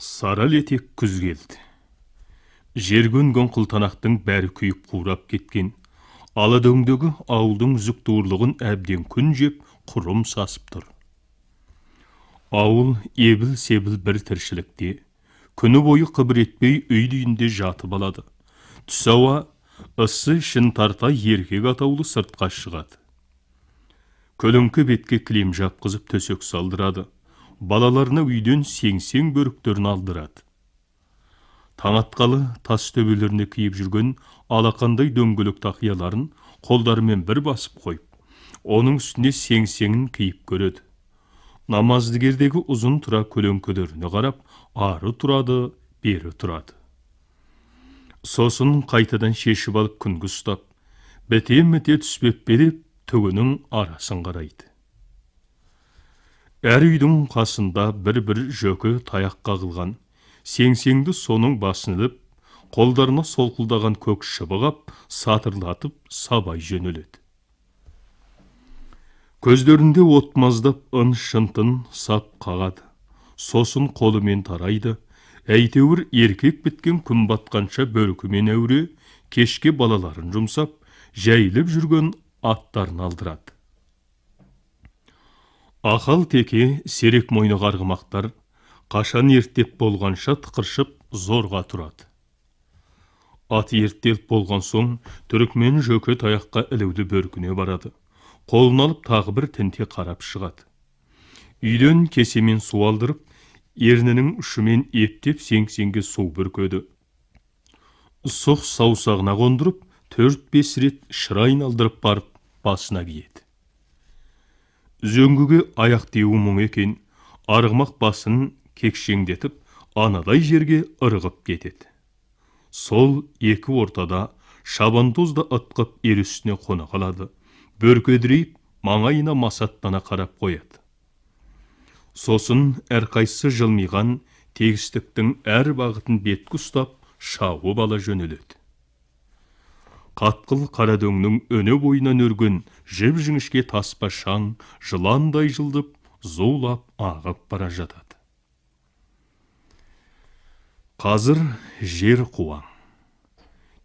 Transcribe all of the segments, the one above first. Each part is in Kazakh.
Сара етек күз келді жер көнген құлтанақтың бәрі күйіп қурап кеткен аладөңдегі ауылдың үзік туырлығын әбден күн жеп құрым сасып тұр ауыл ебіл себіл бір тіршілікте күні бойы қыбыр етпей үй үйінде жатып алады түс ауа ыссы ішін тарта еркек атаулы сыртқа шығады көлеңке бетке кілем жапқызып төсек салдырады балаларына үйден сеңсең бөріктерін алдырады танатқалы тас төбелеріне киіп жүрген алақандай дөңгелек тақияларын қолдарымен бір басып қойып оның үстіне сеңсеңін киіп көреді намаздыгердегі ұзын тұра көлеңкелеріне қарап ары тұрады бері тұрады сосын қайтадан шешіп алып күнгі ұстап біте біте түспеп деп түгінің арасын қарайды әр үйдің қасында бір бір жөкі таяқ қағылған сеңсеңді соның басын іліп қолдарына солқылдаған көк шыбығап сатырлатып сабай жөнеледі көздерінде отмаздап ын шынтын сап қағады сосын қолымен тарайды әйтеуір еркек біткен күн батқанша бөркімен әуре кешке балаларын жұмсап жәйіліп жүрген аттарын алдырады ақал теке серек мойны қарғымақтар қашан ерттеп болғанша тықыршып зорға тұрады ат ерттеп болған соң түрікмен жөкі таяққа әлеуді бөркіне барады қолын алып тағы бір тінте қарап шығады үйден кесемен су алдырып ернінің ұшымен ептеп сеңсеңге су бүркеді сұқ саусағына қондырып төрт бес рет шыр алдырып барып басына киеді үзеңгіге аяқ тиюі мұң екен арғымақ басын кекшеңдетіп анадай жерге ырғып кетеді сол екі ортада шабандоз да ытқып үстіне қона қалады бөркедірейіп маңайына масаттана қарап қояды сосын әрқайсысы жылмиған тегістіктің әр бағытын беткі ұстап шауып ала жөнеледі қатқыл қарадыңның өне бойына өрген жіп жіңішке таспа шаң жыландай жылдып зулап ағып бара жатады қазір жер қуаң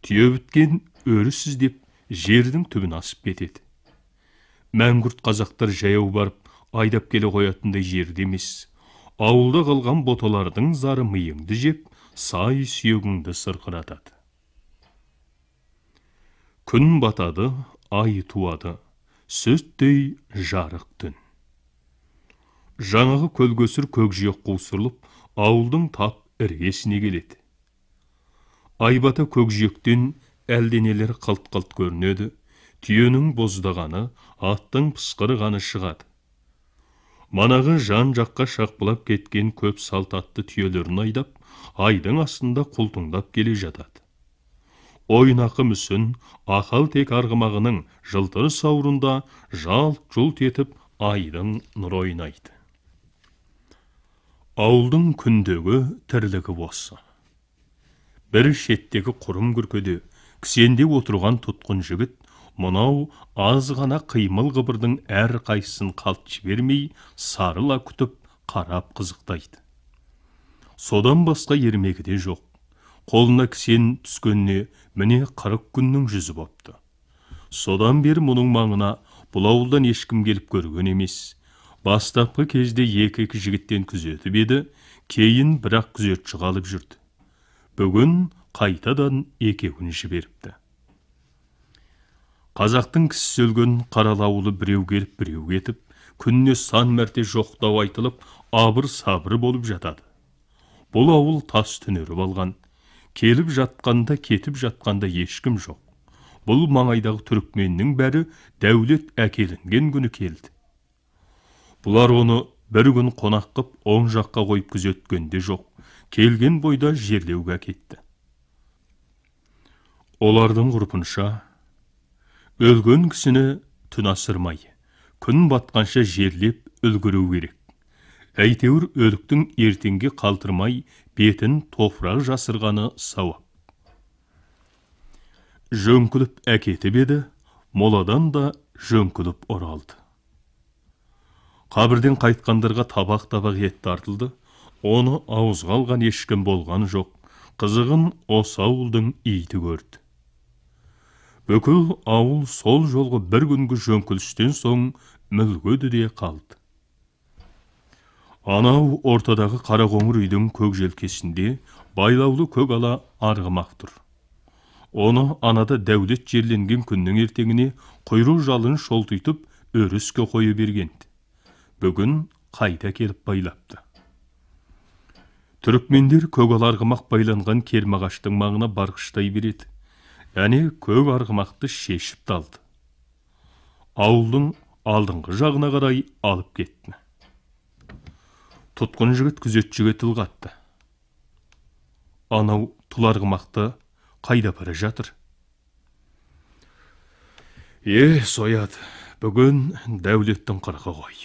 түйе біткен өріс іздеп жердің түбін асып кетеді мәңгүрт қазақтар жаяу барып айдап келе қоятындай жерде емес ауылда қалған боталардың зары миыңды жеп сай сүйегіңді сырқыратады күн батады ай туады сөттей жарық түн жаңағы көлгөсір көкжиек қусырылып ауылдың тап іргесіне келеді айбата көкжиектен әлденелер қылт қылт көрінеді түйенің боздағаны аттың пысқырғаны шығады манағы жан жаққа шақпылап кеткен көп салтатты атты түйелерін айдап айдың астында құлтыңдап келе жатады ойнақы мүсін ақал тек арғымағының жылтыр сауырында жалт жұлт етіп айдың нұр ойнайды ауылдың күндегі тірлігі осы бір шеттегі құрым күркеде кісенде отырған тұтқын жігіт мынау аз ғана қимыл қыбырдың әр қайсысын қалт жібермей сарыла күтіп қарап қызықтайды содан басқа ермегі де жоқ қолына кісен түскеніне міне қырық күннің жүзі бопты содан бері мұның маңына бұл ауылдан ешкім келіп көрген емес бастапқы кезде екі екі жігіттен күзетіп еді кейін бірақ күзетші қалып жүрді бүгін қайтадан екеуін жіберіпті қазақтың кісісі өлген қаралаулы біреу келіп біреу кетіп күніне сан мәрте жоқтау айтылып абыр сабыр болып жатады бұл ауыл тас түнеріп алған келіп жатқанда кетіп жатқанда ешкім жоқ бұл маңайдағы түрікменнің бәрі дәулет әкелінген күні келді бұлар оны бір күн қонақ қып оң жаққа қойып күзеткенде жоқ келген бойда жерлеуге әкетті олардың ғұрпынша өлген кісіні түн асырмай күн батқанша жерлеп үлгіру керек әйтеуір өліктің ертеңге қалтырмай бетін топырақ жасырғаны сауап жөңкіліп әкетіп еді моладан да жөңкіліп оралды қабірден қайтқандарға табақ табақ ет тартылды оны ауызға алған ешкім болған жоқ қызығын осы ауылдың иті көрді бүкіл ауыл сол жолғы бір күнгі жөңкілістен соң мүлгіді де қалды анау ортадағы қара қоңыр үйдің көк желкесінде байлаулы көк ала арғымақ тұр оны анада дәулет жерленген күннің ертеңіне құйрық жалын шолтитып өріске қойы бергенді. бүгін қайта келіп байлапты түрікмендер көк ала арғымақ байланған кермағаштың маңына барқыштай береді әне көк арғымақты шешіп талды ауылдың алдыңғы жағына қарай алып кетті тұтқын жігіт күзетшіге тіл қатты анау мақты қайда бара жатыр е сояды бүгін дәулеттің қырқы ғой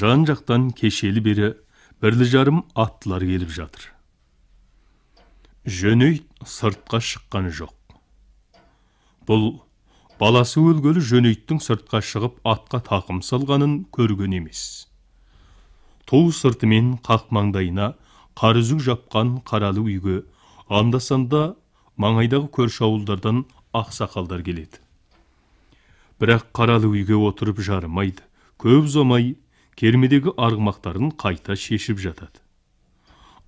жан жақтан кешелі бері бірлі жарым аттылар келіп жатыр жөнейт сыртқа шыққан жоқ бұл баласы өлгелі жөнейттің сыртқа шығып атқа тақым салғанын көрген емес ту сыртымен қақ маңдайына қарызу жапқан қаралы үйге анда санда маңайдағы көрші ауылдардан ақсақалдар келеді бірақ қаралы үйге отырып жарымайды көп ұзамай кермедегі арғымақтарын қайта шешіп жатады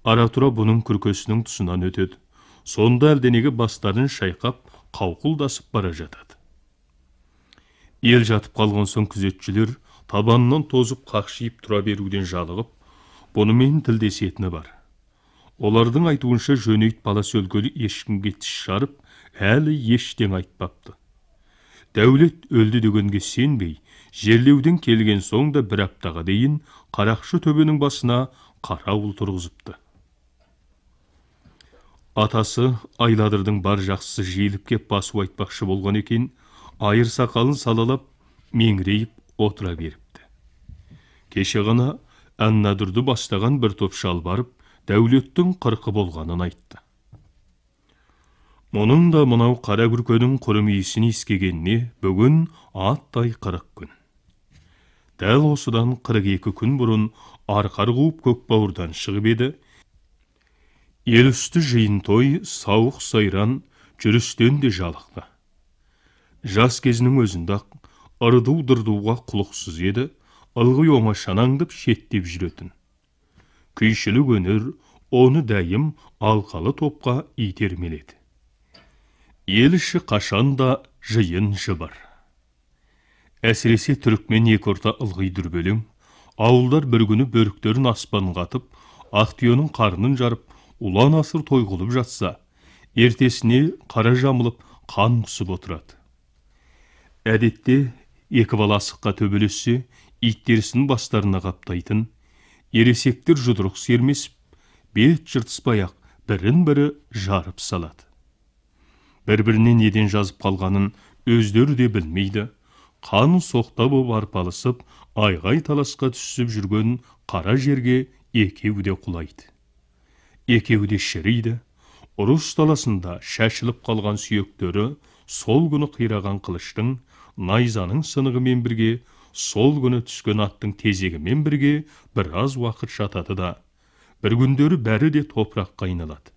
Аратура бұның күркесінің тұсынан өтеді сонда әлденеге бастарын шайқап қауқылдасып бара жатады ел жатып қалған соң күзетшілер табанынан тозып қақшиып тұра беруден жалығып бұнымен тілдесетіні бар олардың айтуынша жөнейт бала сөлгелі ешкімге тіс жарып әлі ештеңе айтпапты дәулет өлді дегенге сенбей жерлеуден келген соң да бір аптаға дейін қарақшы төбенің басына қарауыл тұрғызыпты атасы айладырдың бар жақсысы жиіліп кеп басу айтпақшы болған екен айыр сақалын салалап меңірейіп отыра беріпті кеше ғана әннәдүрді бастаған бір топ шал барып дәулеттің қырқы болғанын айтты мұның да мынау қара күркенің құрым иісін иіскегеніне бүгін аттай қырық күн дәл осыдан қырық екі күн бұрын арқар қуып көкбауырдан шығып еді ел үсті жиын той сауық сайран жүрістен де жалықты жас кезінің өзінде ақ ырду дырдуға құлықсыз еді ылғи оңашанаңдып шеттеп жүретін күйшілік өнер оны дәйім алқалы топқа итермеледі ел іші қашанда жиын жыбыр әсіресе түрікмен екі орта ылғи дүрбелең ауылдар бір күні бөріктерін аспанға атып ақ қарнын жарып ұлан асыр той жатса ертесіне қара жамылып қан құсып отырады әдетте екі баласыққа төбелессе иттерісін бастарына қаптайтын ересектер жұдырық сермесіп бет жыртыспай бірін бірі жарып салады бір біріне неден жазып қалғанын өздері де білмейді қан соқта боп арпалысып айғай таласқа түсіп жүрген қара жерге екеуі де құлайды екеуі де шіриді ұрыс таласында шашылып қалған сүйектері сол күні қираған қылыштың найзаның сынығымен бірге сол күні түскен аттың тезегімен бірге біраз уақыт жатады да бір күндері бәрі де топыраққа айналады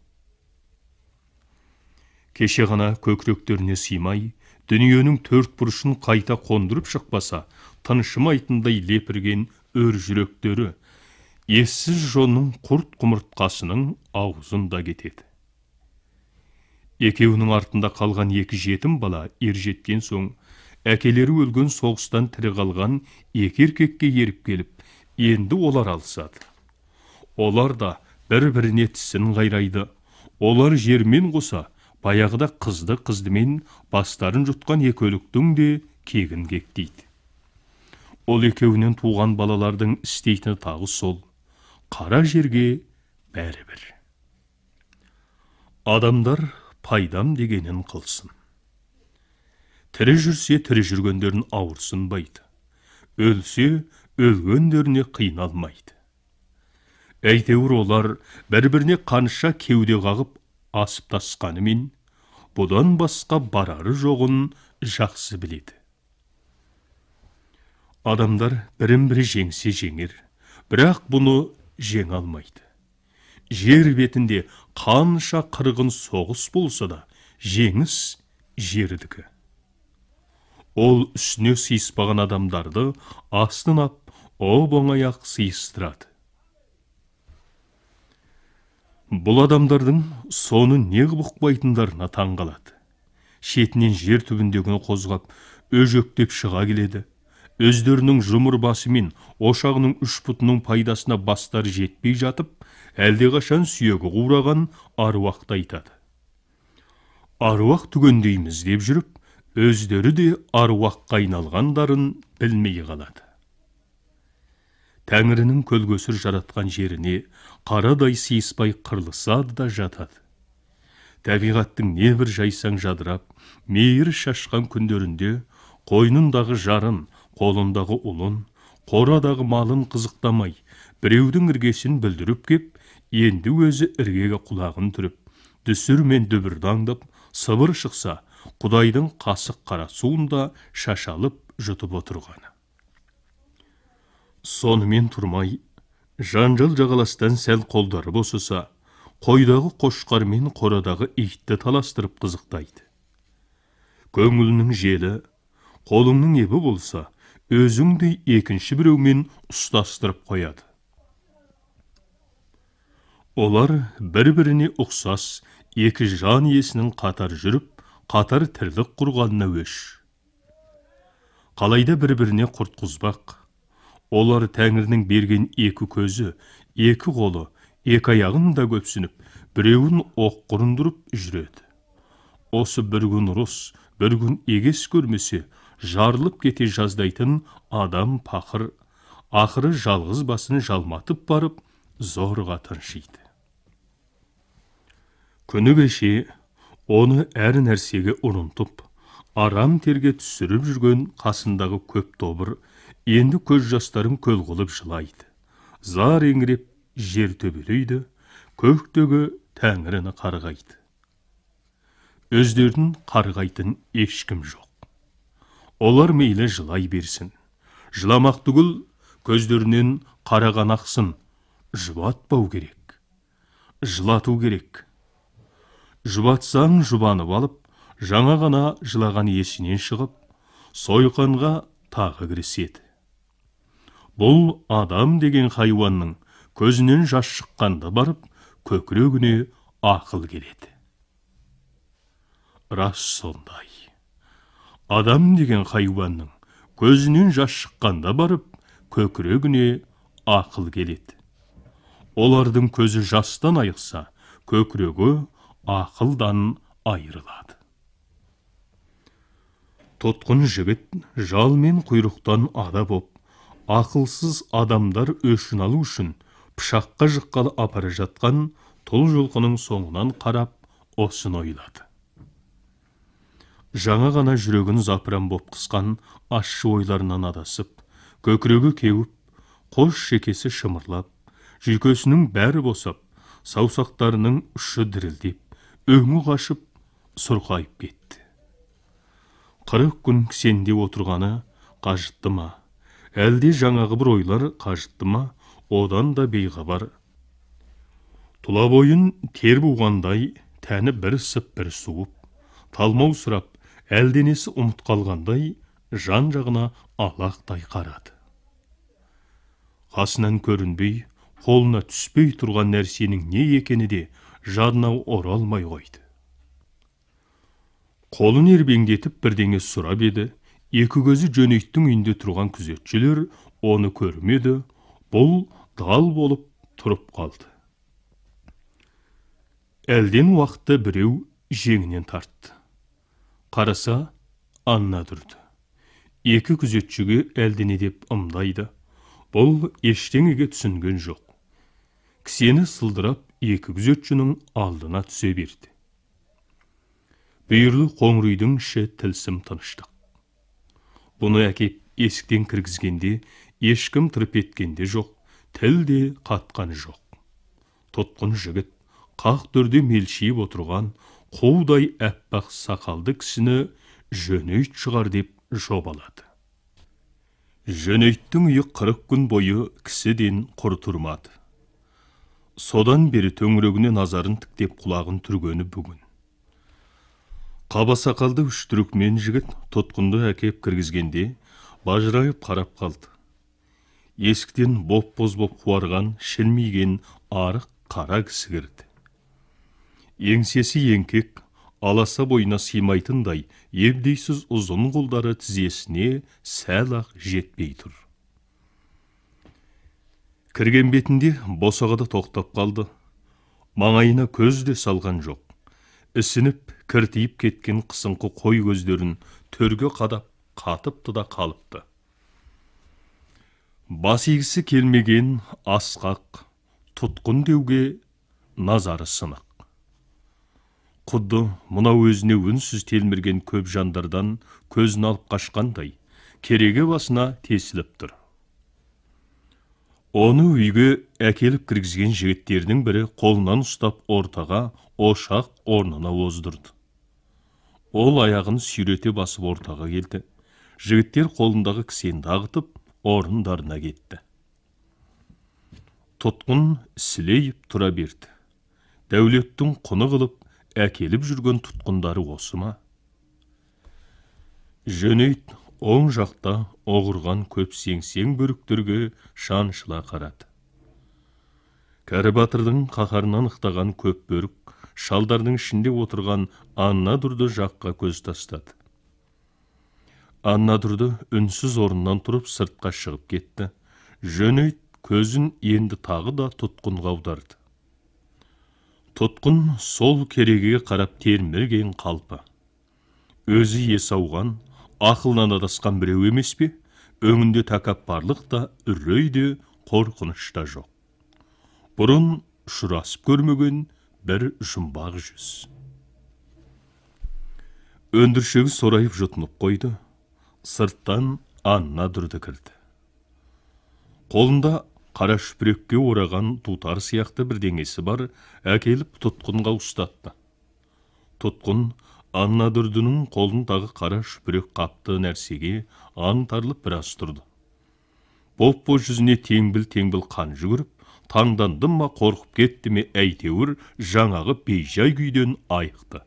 кеше ғана көкіректеріне сыймай дүниенің төрт бұрышын қайта қондырып шықпаса тыншымайтындай лепірген өр жүректері ессіз жонның құрт құмыртқасының аузында кетеді екеуінің артында қалған екі жетім бала ержеткен соң әкелері өлген соғыстан тірі қалған екі еркекке еріп келіп енді олар алысады олар да бір біріне тісін қайрайды олар жермен қоса баяғыда қызды қыздымен бастарын жұтқан екі өліктің де кегін кектейді ол екеуінен туған балалардың істейтіні тағы сол қара жерге бәрібір адамдар пайдам дегенін қылсын тірі жүрсе тірі жүргендерін ауырсынбайды өлсе өлгендеріне қиналмайды әйтеуір олар бір біріне қанша кеуде қағып асып тасқанымен бұдан басқа барары жоғын жақсы біледі адамдар бірін бірі жеңсе жеңер бірақ бұны жеңе алмайды жер бетінде қанша қырғын соғыс болса да жеңіс жердікі ол үстіне сыйыспаған адамдарды астын ап оп оңай ақ сыйыстырады бұл адамдардың соны неғып ұқпайтындарына таңғалады. шетінен жер түбіндегіні қозғап өжектеп шыға келеді өздерінің жұмыр басы мен ошағының үш бұтының пайдасына бастары жетпей жатып әлдеқашан сүйегі қураған аруақты айтады аруақ түгендейміз деп жүріп өздері де аруаққа айналғандарын білмей қалады тәңірінің көлгөсір жаратқан жеріне қарадай сиыспай қырылысады да жатады табиғаттың небір жайсаң жадырап мейір шашқан күндерінде қойнындағы жарын қолындағы ұлын қорадағы малын қызықтамай біреудің іргесін бүлдіріп кеп енді өзі іргеге құлағын түріп дүсір мен дүбірді аңдып сыбыр шықса құдайдың қасық қара суын да шашалып жұтып отырғаны сонымен тұрмай жанжал жағаластан сәл қолдары босаса қойдағы қошқар мен қорадағы итті таластырып қызықтайды көңілінің желі қолыңның ебі болса өзіңдей екінші біреумен ұстастырып қояды олар бір біріне ұқсас екі жан иесінің қатар жүріп қатар тірлік құрғанына өш қалайда бір біріне құртқызбақ олар тәңірінің берген екі көзі екі қолы екі аяғын да көпсініп біреуін оқ құрындырып жүреді осы бір күн ұрыс бір күн егес көрмесе жарылып кете жаздайтын адам пақыр ақыры жалғыз басын жалматып барып зорға тыншиды күні кеше оны әр нәрсеге ұрынтып арам терге түсіріп жүрген қасындағы көп тобыр енді көз жастарын көл қылып жылайды зар еңіреп жер төбелейді көктегі тәңіріні қарғайды өздерін қарғайтын ешкім жоқ олар мейлі жылай берсін жыламақ түгіл көздерінен қараған ақсын жұбатпау керек жылату керек жұбатсаң жұбанып алып жаңа ғана жылаған есінен шығып сойқанға тағы кіріседі бұл адам деген хайуанның көзінен жас шыққанда барып көкірегіне ақыл келеді рас сондай адам деген хайуанның көзінен жас шыққанда барып көкірегіне ақыл келеді олардың көзі жастан айықса көкірегі ақылдан айырылады тұтқын жігіт жал мен құйрықтан ада боп ақылсыз адамдар өшін алу үшін пышаққа жыққалы апара жатқан тұл жылқының соңынан қарап осыны ойлады жаңа ғана жүрегін запыран боп қысқан ащы ойларынан адасып көкірегі кеуіп қос шекесі шымырлап жүйкесінің бәрі босап саусақтарының ұшы дірілдеп өңі қашып сұрқайып кетті қырық күн кісенде отырғаны қажытты ма әлде жаңағы бір ойлар қажытты ма одан да бейхабар тұла бойын тер буғандай тәні бір сып бір суып сұрап әлденесі ұмыт қалғандай жан жағына алақтай қарады қасынан көрінбей қолына түспей тұрған нәрсенің не екені де жадынау оралмай қойды қолын ербеңдетіп бірдеңе сұрап еді екі көзі жөнейттің үйінде тұрған күзетшілер оны көрмеді бұл дал болып тұрып қалды әлден уақытта біреу жеңінен тартты қараса анна тұрды екі күзетшіге әлдене деп ымдайды бұл ештеңеге түсінген жоқ кісені сылдырап екі күзетшінің алдына түсе берді бүйірлі қоңыр үйдің іші тілсім тыныштық бұны әкеп есіктен кіргізгенде ешкім тырп еткен жоқ тіл де қатқан жоқ тұтқын жігіт қақ төрде мелшиіп отырған қудай әппақ сақалды кісіні жөнейт шығар деп жобалады жөнейттің үйі қырық күн бойы кісіден құр тұрмады содан бері төңірегіне назарын тіктеп құлағын түргені бүгін қаба сақалды үш түрікмен жігіт тұтқынды әкеп кіргізгенде бажырайып қарап қалды есіктен боп боз боп қуарған шілмиген арық қара кісі кірді еңсесі еңкек аласа бойына сыймайтындай ебдейсіз ұзын қолдары тізесіне сәл ақ жетпей тұр кірген бетінде босағыды тоқтап қалды маңайына көз де салған жоқ ісініп кіртиіп кеткен қысыңқы қой көздерін төрге қадап қатыпты да қалыпты бас игісі келмеген асқақ тұтқын деуге назары сынық құдды мынау өзіне үнсіз телмірген көп жандардан көзін алып қашқандай кереге басына тесіліп тұр оны үйге әкеліп кіргізген жігіттердің бірі қолынан ұстап ортаға ошақ орнына оздырды ол аяғын сүйрете басып ортаға келді жігіттер қолындағы кісенді ағытып орындарына кетті тұтқын сілейіп тұра берді дәулеттің құны қылып әкеліп жүрген тұтқындары осы ма жөнейт оң жақта оғырған көп сеңсең бөріктерге шаншыла қарады кәрі батырдың қаһарынан ықтаған көп бөрік шалдардың ішінде отырған анна дұрды жаққа көз тастады анна дұрды үнсіз орнынан тұрып сыртқа шығып кетті жөнейт көзін енді тағы да тұтқынға аударды тұтқын сол керегеге қарап термірген қалпы өзі есауған ақылынан адасқан біреу емес пе өңінде тәкаппарлық та үрей де қорқыныш та жоқ бұрын ұшырасып көрмеген бір жұмбақ жүз өндіршегі сорайып жұтынып қойды сырттан анна дүрді кірді қолында қара шүпірекке ораған тутар сияқты бірдеңесі бар әкеліп тұтқынға ұстатты тұтқын Анна қолын қолындағы қара шүпірек қапты нәрсеге аңтарылып біраз тұрды Боппо жүзіне теңбіл теңбіл қан жүгіріп таңдандым ма қорқып кетті ме әйтеуір жаңағы бейжай күйден айықты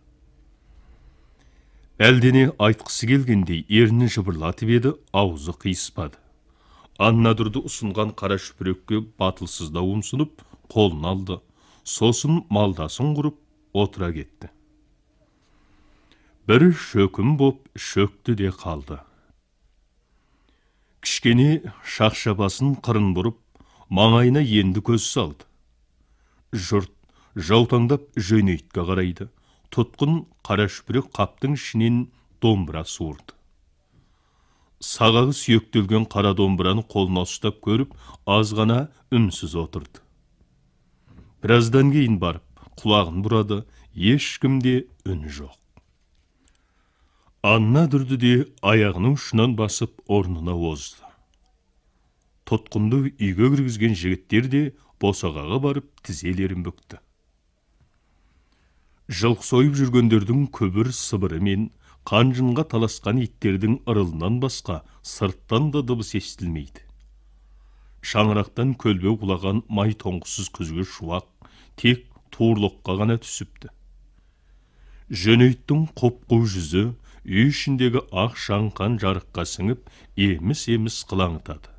әлдене айтқысы келгендей ернін жыбырлатып еді аузы қиыспады дүрді ұсынған қара шүпірекке батылсыздау ұмсынып қолын алды сосын малдасын құрып отыра кетті бір шөкім боп шөкті де қалды кішкене шақша басын қырын бұрып маңайына енді көз салды жұрт жаутаңдап жөнейтке қарайды тұтқын қара қаптың ішінен домбыра суырды сағағы сүйектелген қара домбыраны қолына ұстап көріп аз ғана үнсіз отырды біраздан кейін барып құлағын бұрады ешкімде үн жоқ анна дүрді де аяғының ұшынан басып орнына озды тұтқынды үйге кіргізген жігіттер де босағаға барып тізелерін бүкті жылқы сойып жүргендердің күбір сыбыры мен қанжынға таласқан иттердің ырылынан басқа сырттан да дыбыс естілмейді шаңырақтан көлбе құлаған май тоңғысыз күзгі шуақ тек туырлыққа ғана түсіпті жөнейттің қопқу жүзі үй ішіндегі ақ шаңқан жарыққа сіңіп еміс еміс қылаңытады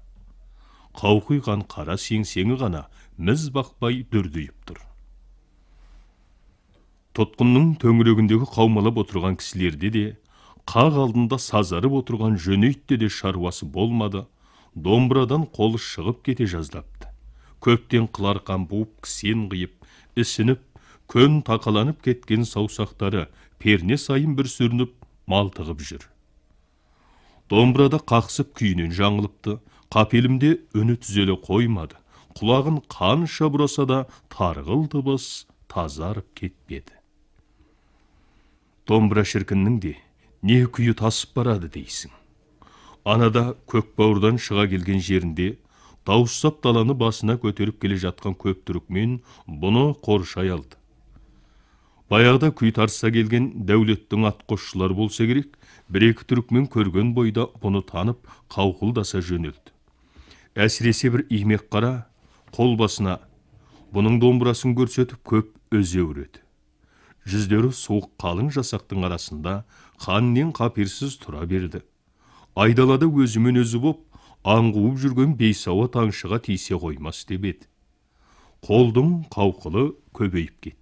қауқиған қара сеңсеңі ғана міз бақпай дүрдиіп тұр тұтқынның төңірегіндегі қаумалап отырған кісілерде де қақ алдында сазарып отырған жөнейтте де шаруасы болмады домбырадан қолы шығып кете жаздапты көптен қыларқан буып кісен қиып ісініп көн тақаланып кеткен саусақтары перне сайын бір сүрініп малтығып жүр домбырада қақсып күйінен жаңылыпты қапелімде үні түзеле қоймады құлағын қанша бұраса да тарғыл дыбыс тазарып кетпеді домбыра шіркіннің де не күйі тасып барады дейсің анада көк шыға келген жерінде дауыстап даланы басына көтеріп келе жатқан көп түрікмен бұны қоршай алды баяғыда күйтарыса келген дәулеттің атқосшылары болса керек бір екі түрікмен көрген бойда бұны танып қауқылдаса жөнелді әсіресе бір имек қара қол басына бұның домбырасын көрсетіп көп өзеуреді жүздері суық қалың жасақтың арасында қаннен қаперсіз тұра берді айдалада өзімен өзі боп аң жүрген бейсауат аңшыға тисе қоймас деп еді қолдың қауқылы көбейіп кетті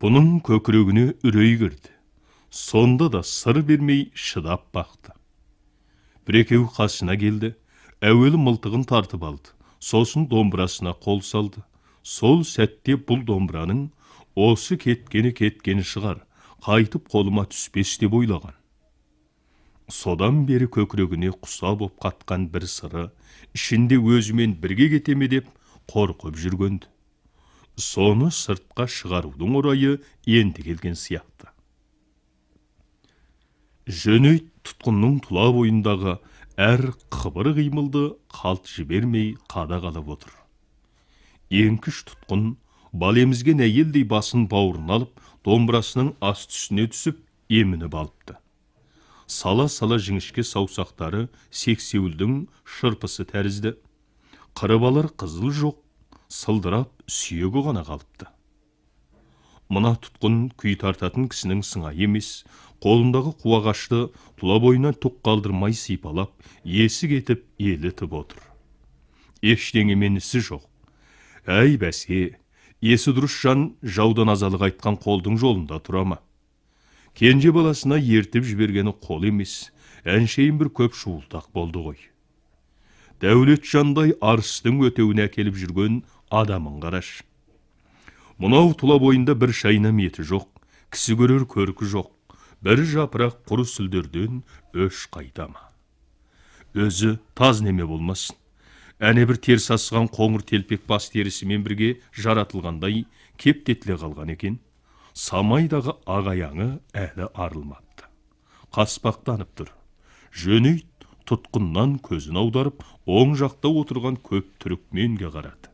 бұның көкірегіне үрей кірді сонда да сыр бермей шыдап бақты бір екеуі қасына келді әуелі мылтығын тартып алды сосын домбырасына қол салды сол сәтте бұл домбыраның осы кеткені кеткені шығар қайтып қолыма түспес деп ойлаған содан бері көкірегіне құса боп қатқан бір сыры ішінде өзімен бірге кете ме деп қорқып жүргенді соны сыртқа шығарудың орайы енді келген сияқты жөнейт тұтқынның тұла бойындағы әр қыбыр қимылды қалт жібермей қалып отыр еңкіш тұтқын балемізген әйелдей басын бауырына алып домбырасының ас түсіне түсіп емініп алыпты сала сала жіңішке саусақтары сексеуілдің шырпысы тәрізді қырып алар қызыл жоқ сылдырап сүйегі ғана қалыпты Мұна тұтқын күй тартатын кісінің сыңа емес қолындағы қуағашты тұла бойынан тоқ қалдырмай сипалап есі кетіп елітіп отыр ештеңемен ісі жоқ әй бәсе есі дұрыс жан жаудан азалық айтқан қолдың жолында тұрама. кенже баласына ертіп жібергені қол емес әншейін бір көп шуылтақ болды ғой дәулетжандай арыстың өтеуіне әкеліп жүрген адамын қараш. мынау тұла бойында бір шайнам еті жоқ кісі көрер көркі жоқ бір жапырақ құры сүлдерден өш қайтама. өзі таз неме болмасын әне бір тер қоңыр телпек бас терісімен бірге жаратылғандай кептетіле қалған екен самайдағы ағаяңы әлі арылмапты қаспақтанып тұр жөнейт тұтқыннан көзін аударып оң жақта отырған көп түрікменге қарады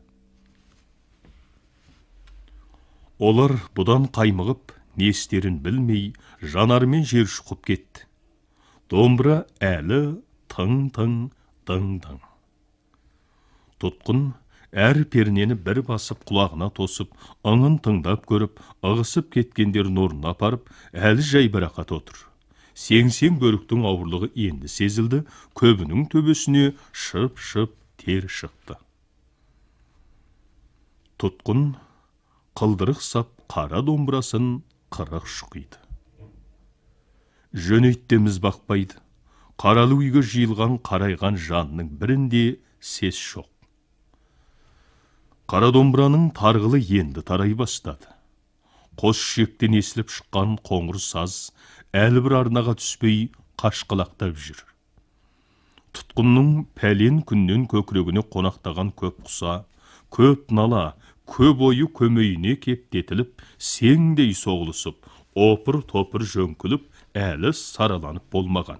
олар бұдан қаймығып нестерін істерін білмей жанарымен жер шұқып кетті домбыра әлі тың тың тың-тың. тұтқын әр пернені бір басып құлағына тосып аңын тыңдап көріп ығысып кеткендерін орнына апарып әлі жайбарақат отыр сеңсең бөріктің ауырлығы енді сезілді көбінің төбесіне шып шып тер шықты тұтқын қылдырық сап қара домбырасын қырық шұқиды жөнейттеміз бақпайды қаралы үйге жиылған қарайған жанның бірінде сес жоқ қара домбыраның тарғылы енді тарай бастады қос шектен есіліп шыққан қоңыр саз әлі бір арнаға түспей қашқалақтап жүр тұтқынның пәлен күннен көкірегіне қонақтаған көп құса көп нала көп ойы көмейіне кептетіліп сеңдей соғылысып опыр топыр жөңкіліп әлі сараланып болмаған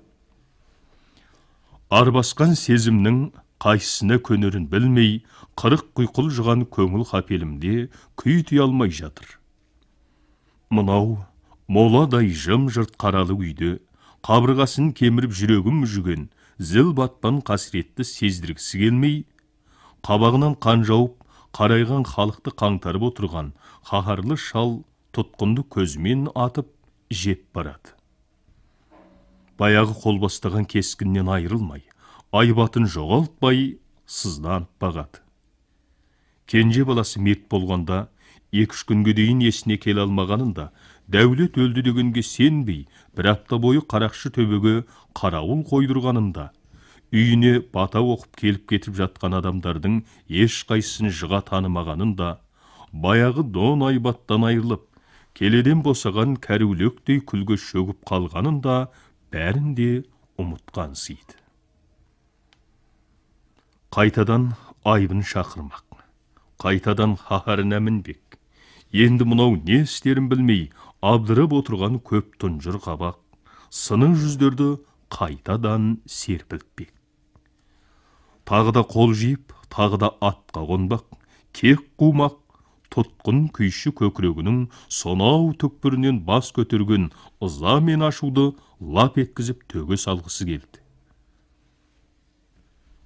арбасқан сезімнің қайсысына көнерін білмей қырық құйқылжыған көңіл қапелімде күй түй алмай жатыр мынау моладай жым жырт қаралы үйде қабырғасын кеміріп жүрегім жүген зіл батпан қасіретті сездіргісі келмей қабағынан қан жауып қарайған халықты қаңтарып отырған қаһарлы шал тұтқынды көзімен атып жеп барады баяғы қол кескіннен айырылмай айбатын жоғалтпай сызданып бағады кенже баласы мерт болғанда екі үш күнге дейін есіне келе алмағанында, дәулет өлді дегенге сенбей бір апта бойы қарақшы төбеге қарауыл қойдырғанында, үйіне бата оқып келіп кетіп жатқан адамдардың ешқайсысын жыға танымағанын да баяғы дон айбаттан айырылып келеден босаған кәрулектей күлге шөгіп қалғанын да бәрін де ұмытқансиды қайтадан айбын шақырмақ қайтадан қаһарына мінбек енді мынау не істерін білмей абдырып отырған көп тұнжыр қабақ сының жүздерді қайтадан серпілтпек тағы да қол жиып тағы да атқа қонбақ кек қумақ тұтқын күйші көкірегінің сонау түкпірінен бас көтерген ыза мен ашуды лап еткізіп төге салғысы келді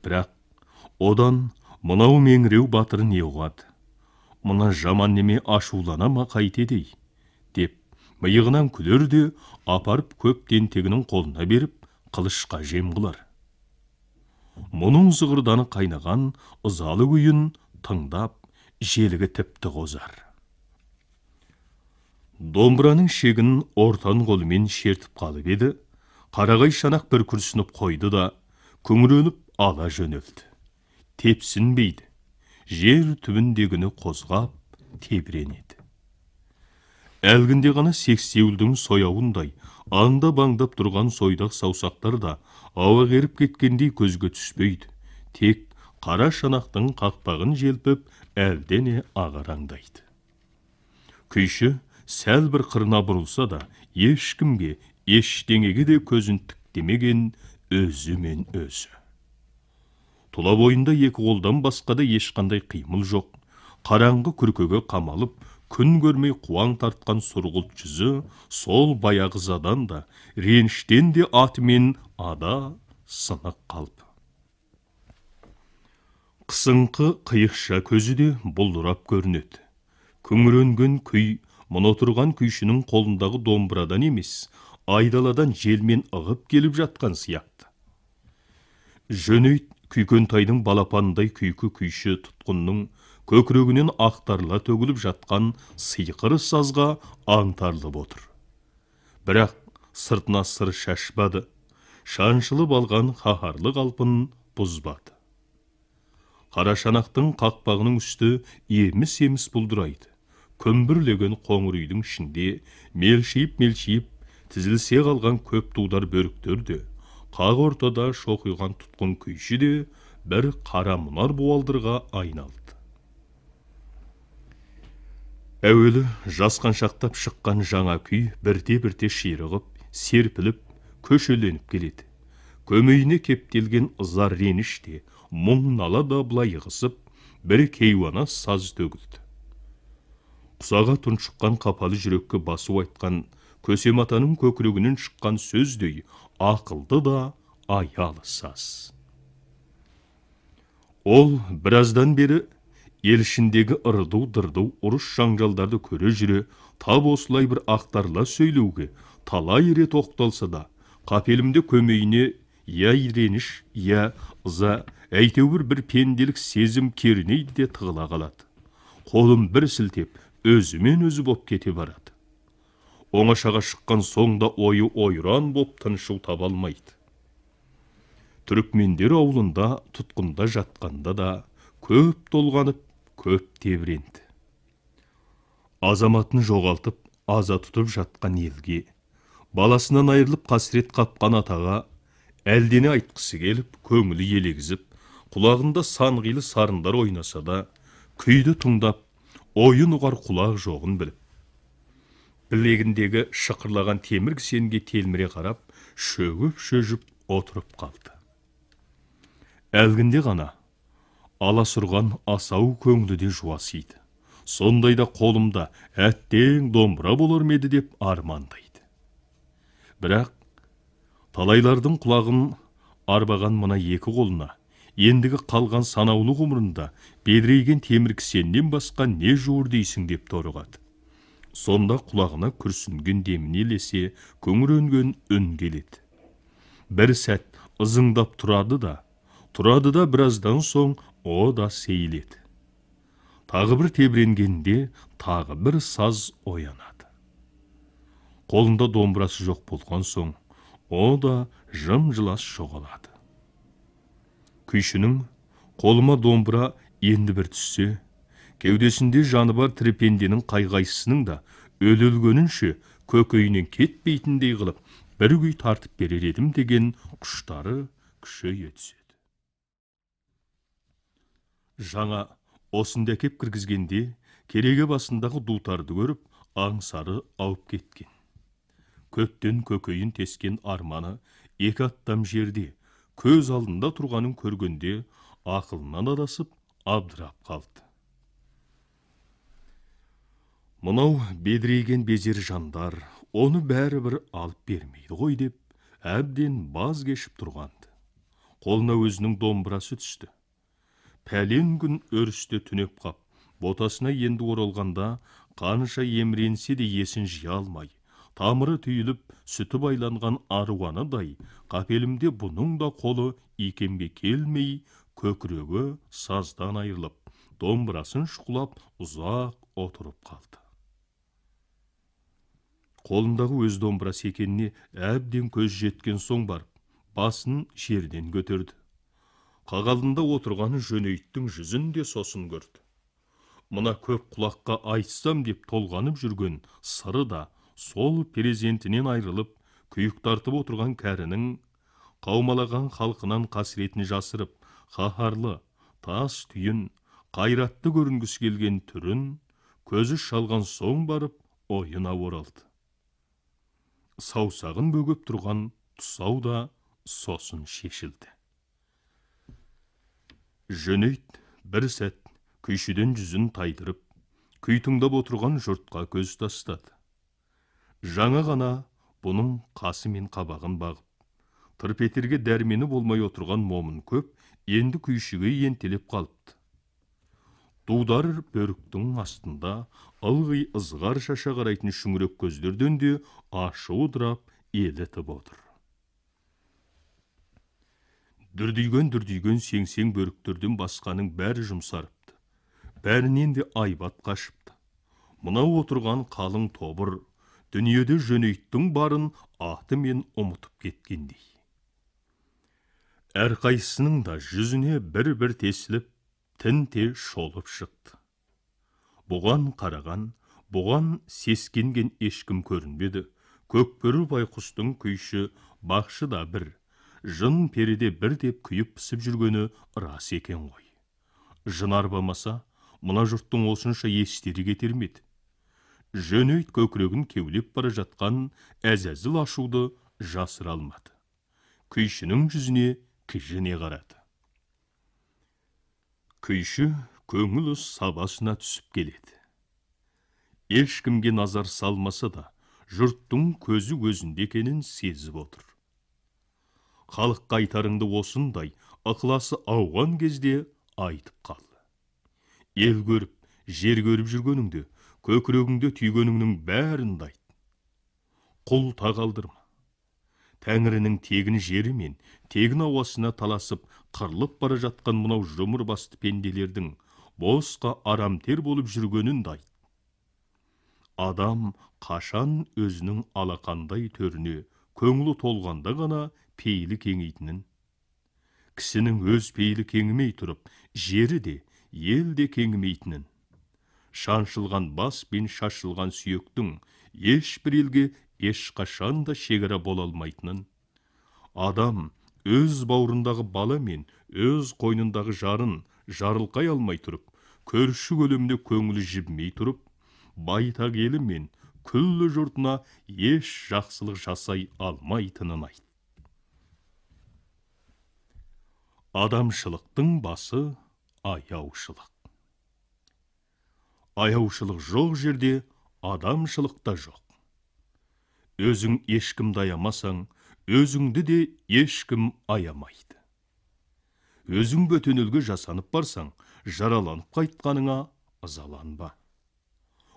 бірақ одан мынау меңіреу батыр не ұғады мына жаман неме ашулана ма деп миығынан күлер апарып көп тентегінің қолына беріп қылышқа жем қылар мұның зығырданы қайнаған ызалы күйін тыңдап желігі тіпті қозар домбыраның шегін ортан қолымен шертіп қалып еді қарағай шанақ бір күрсініп қойды да күңіреніп ала жөнелді тепсінбейді жер түбіндегіні қозғап тебіренеді әлгінде ғана сексеуілдің сояуындай аңдап баңдап тұрған сойдақ саусақтар да ауа керіп кеткендей көзге түспейді тек қара шанақтың қақпағын желпіп әлдене ағараңдайды күйші сәл бір қырына бұрылса да ешкімге ештеңеге де көзін тіктемеген өзімен өзі тұла бойында екі қолдан басқа да ешқандай қимыл жоқ қараңғы күркеге қамалып күн көрмей қуаң тартқан сұрғылт жүзі сол баяғы задан да реніштен де атымен ада сынық қалып қысыңқы қиықша көзі де бұлдырап көрінеді күңіренген күй мұны отырған күйшінің қолындағы домбырадан емес айдаладан желмен ығып келіп жатқан сияқты жөнейт күйкентайдың балапандай күйкі күйші тұтқынның көкірегінен ақтарыла төгіліп жатқан сиқыр сазға аңтарылып отыр бірақ сыртына сыр шашпады шаншылып алған қаһарлы қалпын бұзбады қарашанақтың қақпағының үсті еміс еміс бұлдырайды күмбірлеген қоңыр үйдің ішінде мелшиіп мелшиіп тізілсе қалған көп тудар бөріктер де қақ ортада шоқиған тұтқын күйші де бір қара мұнар буалдырға айналды әуелі шақтап шыққан жаңа күй бірте бірте ширығып серпіліп көшеленіп келеді көмейіне кептелген ызар реніш те мұң да былай ығысып бір кейуана саз төгілді құсаға шыққан қапалы жүрекке басу айтқан көсем атаның көкірегінен шыққан сөздей ақылды да аялы саз ол біраздан бері ел ішіндегі ырду дырду ұрыс жаңжалдарды көре жүре тап осылай бір ақтарыла сөйлеуге талай рет оқталса да қапелімде көмейіне я реніш я ыза әйтеуір бір пенделік сезім кернейді де тығыла қалады Қолым бір сілтеп өзімен өзі боп кете барады оңашаға шыққан соң да ойы ойран боп тыншу таба алмайды түрікмендер ауылында тұтқында жатқанда да көп толғанып көп тебіренді азаматын жоғалтып аза тұтып жатқан елге баласынан айырылып қасірет қапқан атаға әлдене айтқысы келіп көңілі елегізіп құлағында сан қилы сарындар ойнаса да күйді тыңдап ойын ұғар құлақ жоғын біліп білегіндегі шықырлаған темір кісенге телміре қарап шөгіп шөжіп отырып қалды әлгінде ғана аласұрған асау көңілі де жуасиды сондайда қолымда әттең домбыра болар ма деп армандайды бірақ талайлардың құлағын арбаған мына екі қолына ендігі қалған санаулы ғұмырында бедірейген темір кісеннен басқа не жуыр дейсің деп торығады сонда құлағына күрсінген деміне ілесе күңіренген үн келеді бір сәт ызыңдап тұрады да тұрады да біраздан соң о да сейіледі тағы бір тебіренгенде тағы бір саз оянады қолында домбырасы жоқ болған соң о да жым жылас жоғалады күйшінің қолыма домбыра енді бір түссе кеудесінде жаны бар тірі пенденің қайғайсының да өлі өлгенінше көкейінен кетпейтіндей қылып бір күй тартып берер едім деген құштары күшейе түседі жаңа осында кеп кіргізгенде кереге басындағы дутарды көріп аңсары ауып кеткен көптен көкейін тескен арманы екі аттам жерде көз алдында тұрғанын көргенде ақылынан адасып абдырап қалды мынау бедірейген безер жандар оны бәрібір алып бермейді ғой деп әбден баз кешіп тұрғанды. қолына өзінің домбырасы түсті пәлен күн өрісте түнеп қап ботасына енді оралғанда қанша емренсе де есін жия алмай тамыры түйіліп сүті байланған аруаныдай қапелімде бұның да қолы икемге келмей көкірегі саздан айырылып домбырасын шұқылап ұзақ отырып қалды қолындағы өз домбырасы екеніне әбден көз жеткен соң барып басын жерден көтерді қағалында отырған жөнейттің жүзін де сосын көрді мына көп құлаққа айтсам деп толғанып жүрген сыры да сол перезентінен айрылып күйік тартып отырған кәрінің қаумалаған халқынан қасіретін жасырып қаһарлы тас түйін қайратты көрінгісі келген түрін көзі шалған соң барып ойына оралды саусағын бөгеп тұрған тұсау да сосын шешілді жөнейт бір сәт күйшіден жүзін тайдырып күй тыңдап отырған жұртқа көз тастады жаңа ғана бұның қасы мен қабағын бағып тырп етерге дәрмені болмай отырған момын көп енді күйшіге ентелеп қалыпты дудар бөріктің астында ылғи ызғар шаша қарайтын шүңірек көздерден де ашу дырап елітіп отыр дүрдиген дүрдүйгөн сеңсең бөріктерден басқаның бәрі жұмсарыпты бәрінен де айбат қашыпты мынау отырған қалың тобыр дүниеде жөнейттің барын мен ұмытып кеткендей әрқайсысының да жүзіне бір бір тесіліп тінте шолып шықты бұған қараған бұған сескенген ешкім көрінбеді көкбөрі байқұстың күйші бақшы да бір жын бір деп күйіп пісіп жүргені рас екен ғой жын арбамаса мына жұрттың осынша естері кетер ме еді жөнөйт көкірегін кеулеп бара жатқан әзәзіл ашуды жасыра алмады күйшінің жүзіне кіжіне қарады күйші көңілі сабасына түсіп келеді ешкімге назар салмаса да жұрттың көзі өзінде екенін сезіп отыр халыққа айтарыңды осындай ықыласы ауған кезде айтып қал ел көріп жер көріп жүргеніңде көкірегіңде түйгеніңнің бәрін айт құл тағалдырма тәңірінің тегін жері мен тегін ауасына таласып қырылып бара жатқан мынау жұмыр басты пенделердің босқа арамтер болып жүргенін де айт адам қашан өзінің алақандай төріне көңілі толғанда ғана пейілі кеңейтінін кісінің өз пейлі кеңімей тұрып жері де ел де кеңімейтінін шаншылған бас пен шашылған сүйектің ешбір елге ешқашан да шегара бола алмайтынын адам өз бауырындағы бала мен өз қойнындағы жарын жарылқай алмай тұрып көрші көлемде көңілі жібмей тұрып байтақ елі мен күллі жұртына еш жақсылық жасай алмайтынын айт адамшылықтың басы аяушылық аяушылық жоқ жерде адамшылық та жоқ өзің ешкімді аямасаң өзіңді де ешкім аямайды өзің бөтен үлгі жасанып барсаң жараланып қайтқаныңа ызаланба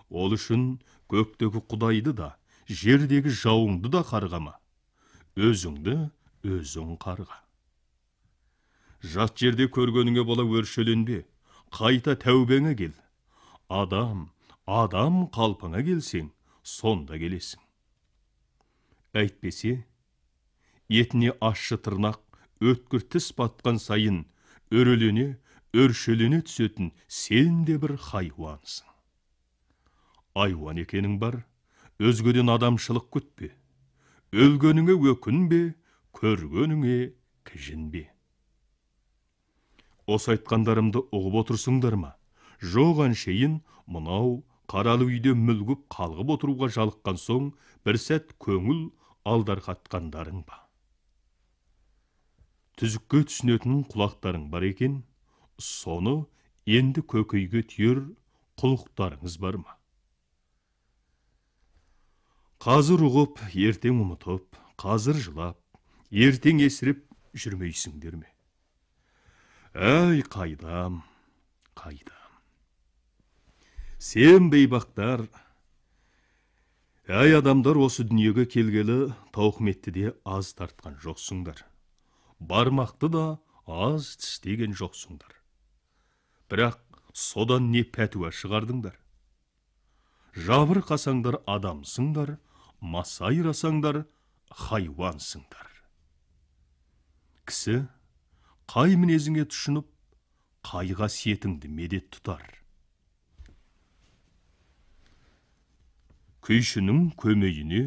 ол үшін көктегі құдайды да жердегі жауыңды да қарғама өзіңді өзің қарға жат жерде көргеніңе бола өршеленбе қайта тәубеңе кел адам адам қалпыңа келсең сонда келесің әйтпесе етіне ащы тырнақ өткір тіс батқан сайын үрілене өршелене түсетін сен де бір хайуансың айуан екенің бар өзгеден адамшылық күтпе өлгеніңе өкінбе көргеніңе кіжінбе осы айтқандарымды ұғып отырсыңдар ма Жоған шейін мұнау қаралы үйде мүлгіп қалғып отыруға жалыққан соң бір сәт көңіл алдарқатқандарың ба түзікке түсінетін құлақтарың бар екен соны енді көкейге түйер құлықтарыңыз бар ма қазір ұғып ертең ұмытып қазір жылап ертең есіріп жүрмейсіңдер ме әй қайдам қайдам сен бейбақтар әй адамдар осы дүниеге келгелі тауқметті де аз тартқан жоқсыңдар бармақты да аз тістеген жоқсыңдар бірақ содан не пәтуа шығардыңдар жабыр қасаңдар адамсыңдар масайрасаңдар хайуансыңдар кісі қай мінезіңе түшініп, қай қасиетіңді медет тұтар күйшінің көмейіне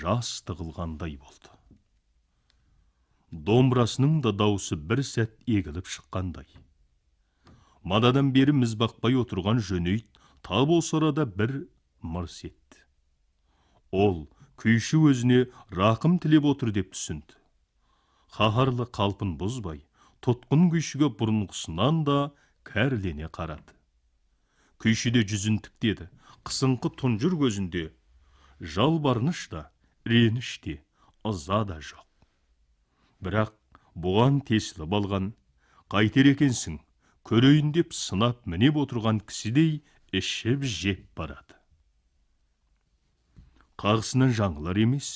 жас тығылғандай болды домбырасының да даусы бір сәт егіліп шыққандай мададан бері міз бақпай отырған жөнейт тап осы арада бір мырс етті ол күйші өзіне рақым тілеп отыр деп түсінді қаһарлы қалпын бұзбай тұтқын күйшіге бұрынғысынан да кәрлене қарады күйші де жүзін тіктеді қысыңқы тұнжыр көзінде жалбарыныш та реніш те ыза да жоқ бірақ бұған тесіліп алған қайтер екенсің көрейін деп сынап мінеп отырған кісідей ішіп жеп барады қағысынан жаңылар емес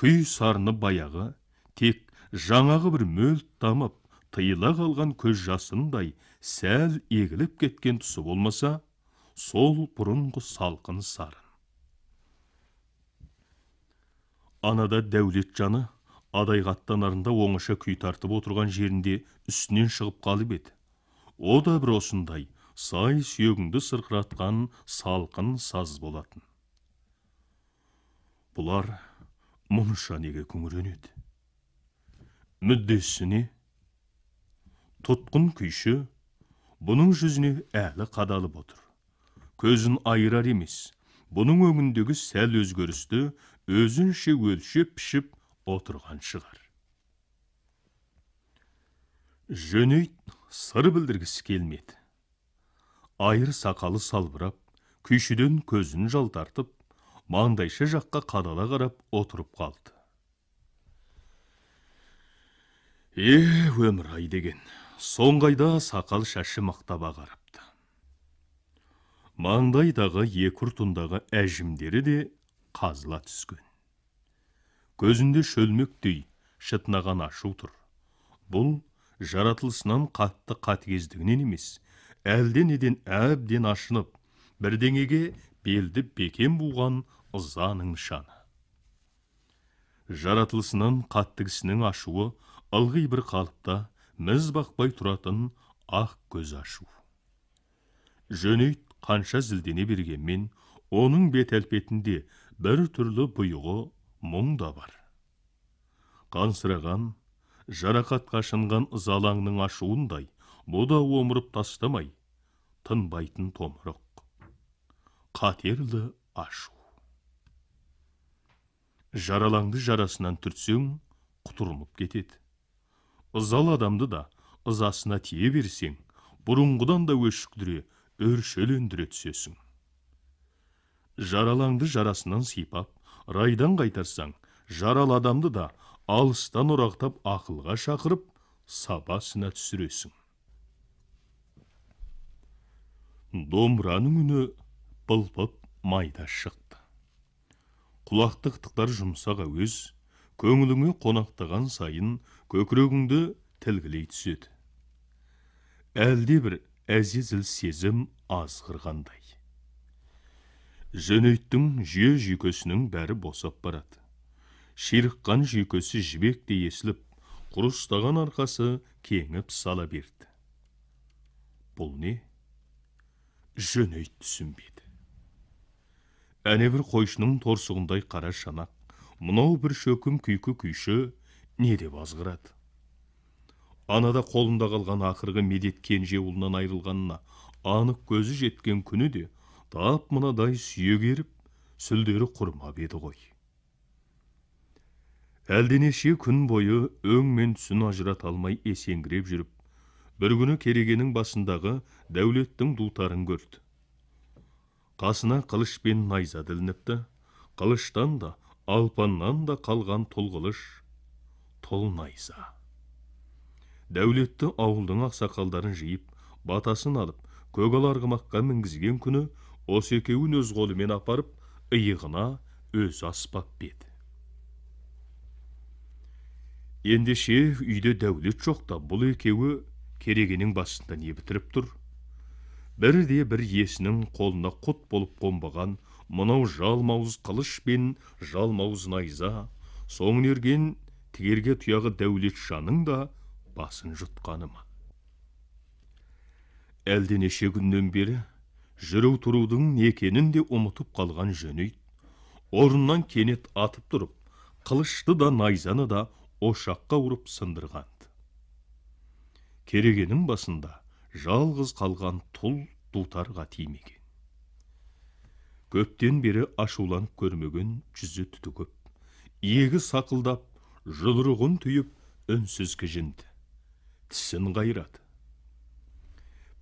күй сарыны баяғы тек жаңағы бір мөлт тамып тыйыла қалған көз жасындай сәл егіліп кеткен тұсы болмаса сол бұрынғы салқын сарын анада дәулет жаны адайға аттанарында оңаша күй тартып отырған жерінде үстінен шығып қалып еді о да бір осындай сай сүйегіңді сырқыратқан салқын саз болатын бұлар мұнша неге күңіренеді мүддесіне Тұтқын күйші бұның жүзіне әлі қадалып отыр көзін айырар емес бұның өңіндегі сәл өзгерісті өзінше өлшеп пішіп отырған шығар жөнейт сыр білдіргісі келмеді айыр сақалы салбырап күйшіден көзін жалтартып маңдайша жаққа қадала қарап отырып қалды е өмір ай деген соңғайда сақал шашы мақтап ағарыпты маңдайдағы екі ұртындағы әжімдері де қазыла түскен көзінде шөлмектей шытынаған ашу тұр бұл жаратылысынан қатты қатыгездігінен емес әлденеден әбден ашынып бірдеңеге белді бекем буған ызаның нышаны жаратылысынан қатты кісінің ашуы ылғи бір қалыпта міз бақпай тұратын ақ көз ашу жөнейт қанша зілдене бергенмен оның бет әлпетінде бір түрлі бұйығы мұң да бар қансыраған жарақатқа шынған ызалаңның ашуындай бұ да омырып тастамай тынбайтын томырық қатерлі ашу жаралаңды жарасынан түртсең құтырынып кетеді ызалы адамды да ызасына тие берсең бұрынғыдан да өшіктіре өршелендіре түсесің жаралаңды жарасынан сипап райдан қайтарсаң жаралы адамды да алыстан орақтап ақылға шақырып сабасына түсіресің домбыраның үні былпып майда шықты құлақтықтықтар жұмсақ әуез көңіліңе қонақтаған сайын көкірегіңді тілгілей түседі әлде бір әзезіл сезім азғырғандай жөнейттің жүйе жүйкесінің бәрі босап барады ширыққан жүйкесі жібектей есіліп құрыстаған арқасы кеңіп сала берді бұл не жөнейт түсінбеді әне бір қойшының торсығындай қара шанақ мынау бір шөкім күйкі күйші не деп азғырады анада қолында қалған ақырғы медет ұлынан айрылғанына, анық көзі жеткен күні де тап мынадай сүйек еріп сүлдері құрмап еді ғой әлденеше күн бойы өң мен түсін ажырата алмай есеңгіреп жүріп бір күні керегенің басындағы дәулеттің дутарын көрді қасына қылыш пен найза ілініпті қылыштан да алпаннан да қалған тұл толнайса дәулетті ауылдың ақсақалдарын жиып батасын алып көгал арғымаққа мінгізген күні осы екеуін өз қолымен апарып ұйығына өз аспап беді ендеше үйде дәулет жоқта бұл екеуі керегенің басында не бітіріп тұр бірде бір есінің қолына құт болып қонбаған мынау жалмауыз қылыш пен жалмауыз найза соңын ерген тігерге тұяғы шаның да басын жұтқаны ма әлденеше күннен бері жүру тұрудың екенін де ұмытып қалған жөнейт орнынан кенет атып тұрып қылышты да найзаны да ошаққа ұрып сындырған керегенің басында жалғыз қалған тұл дутарға тимеген көптен бері ашуланып көрмеген жүзі түтігіп иегі сақылдап жұдырығын түйіп үнсіз кіжінді тісін қайрады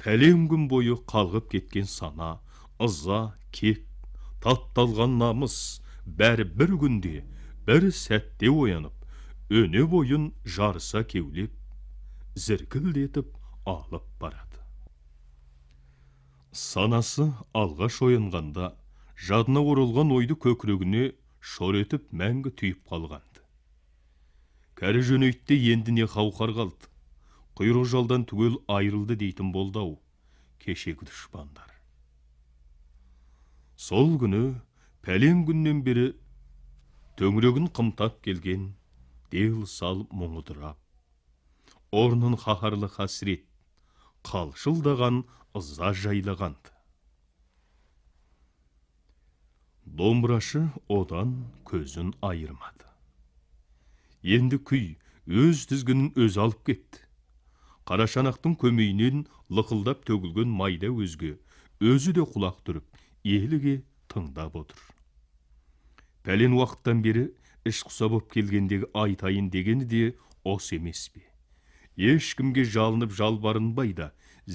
пәлен күн бойы қалғып кеткен сана ыза кек татталған намыс бәрі бір күнде бір сәтте оянып өне бойын жарыса кеулеп зіркілдетіп алып барады санасы алғаш оянғанда жадына оралған ойды көкірегіне шор етіп мәңгі түйіп қалған кәрі жөнейтте енді не қауқар қалды құйрық жалдан түгел айырылды дейтін болды ау кешегі дұшпандар сол күні пәлен күннен бері төңірегін қымтап келген дел сал мұңыдырап орнын қаһарлы қасірет қалшылдаған ыза жайлаған домбырашы одан көзін айырмады енді күй өз тізгінін өз алып кетті қарашанақтың көмейінен лықылдап төгілген майда өзге өзі де құлақ түріп еліге тыңдап отыр пәлен уақыттан бері іш құса боп келгендегі айтайын дегені де осы емес пе ешкімге жалынып жалбарынбай да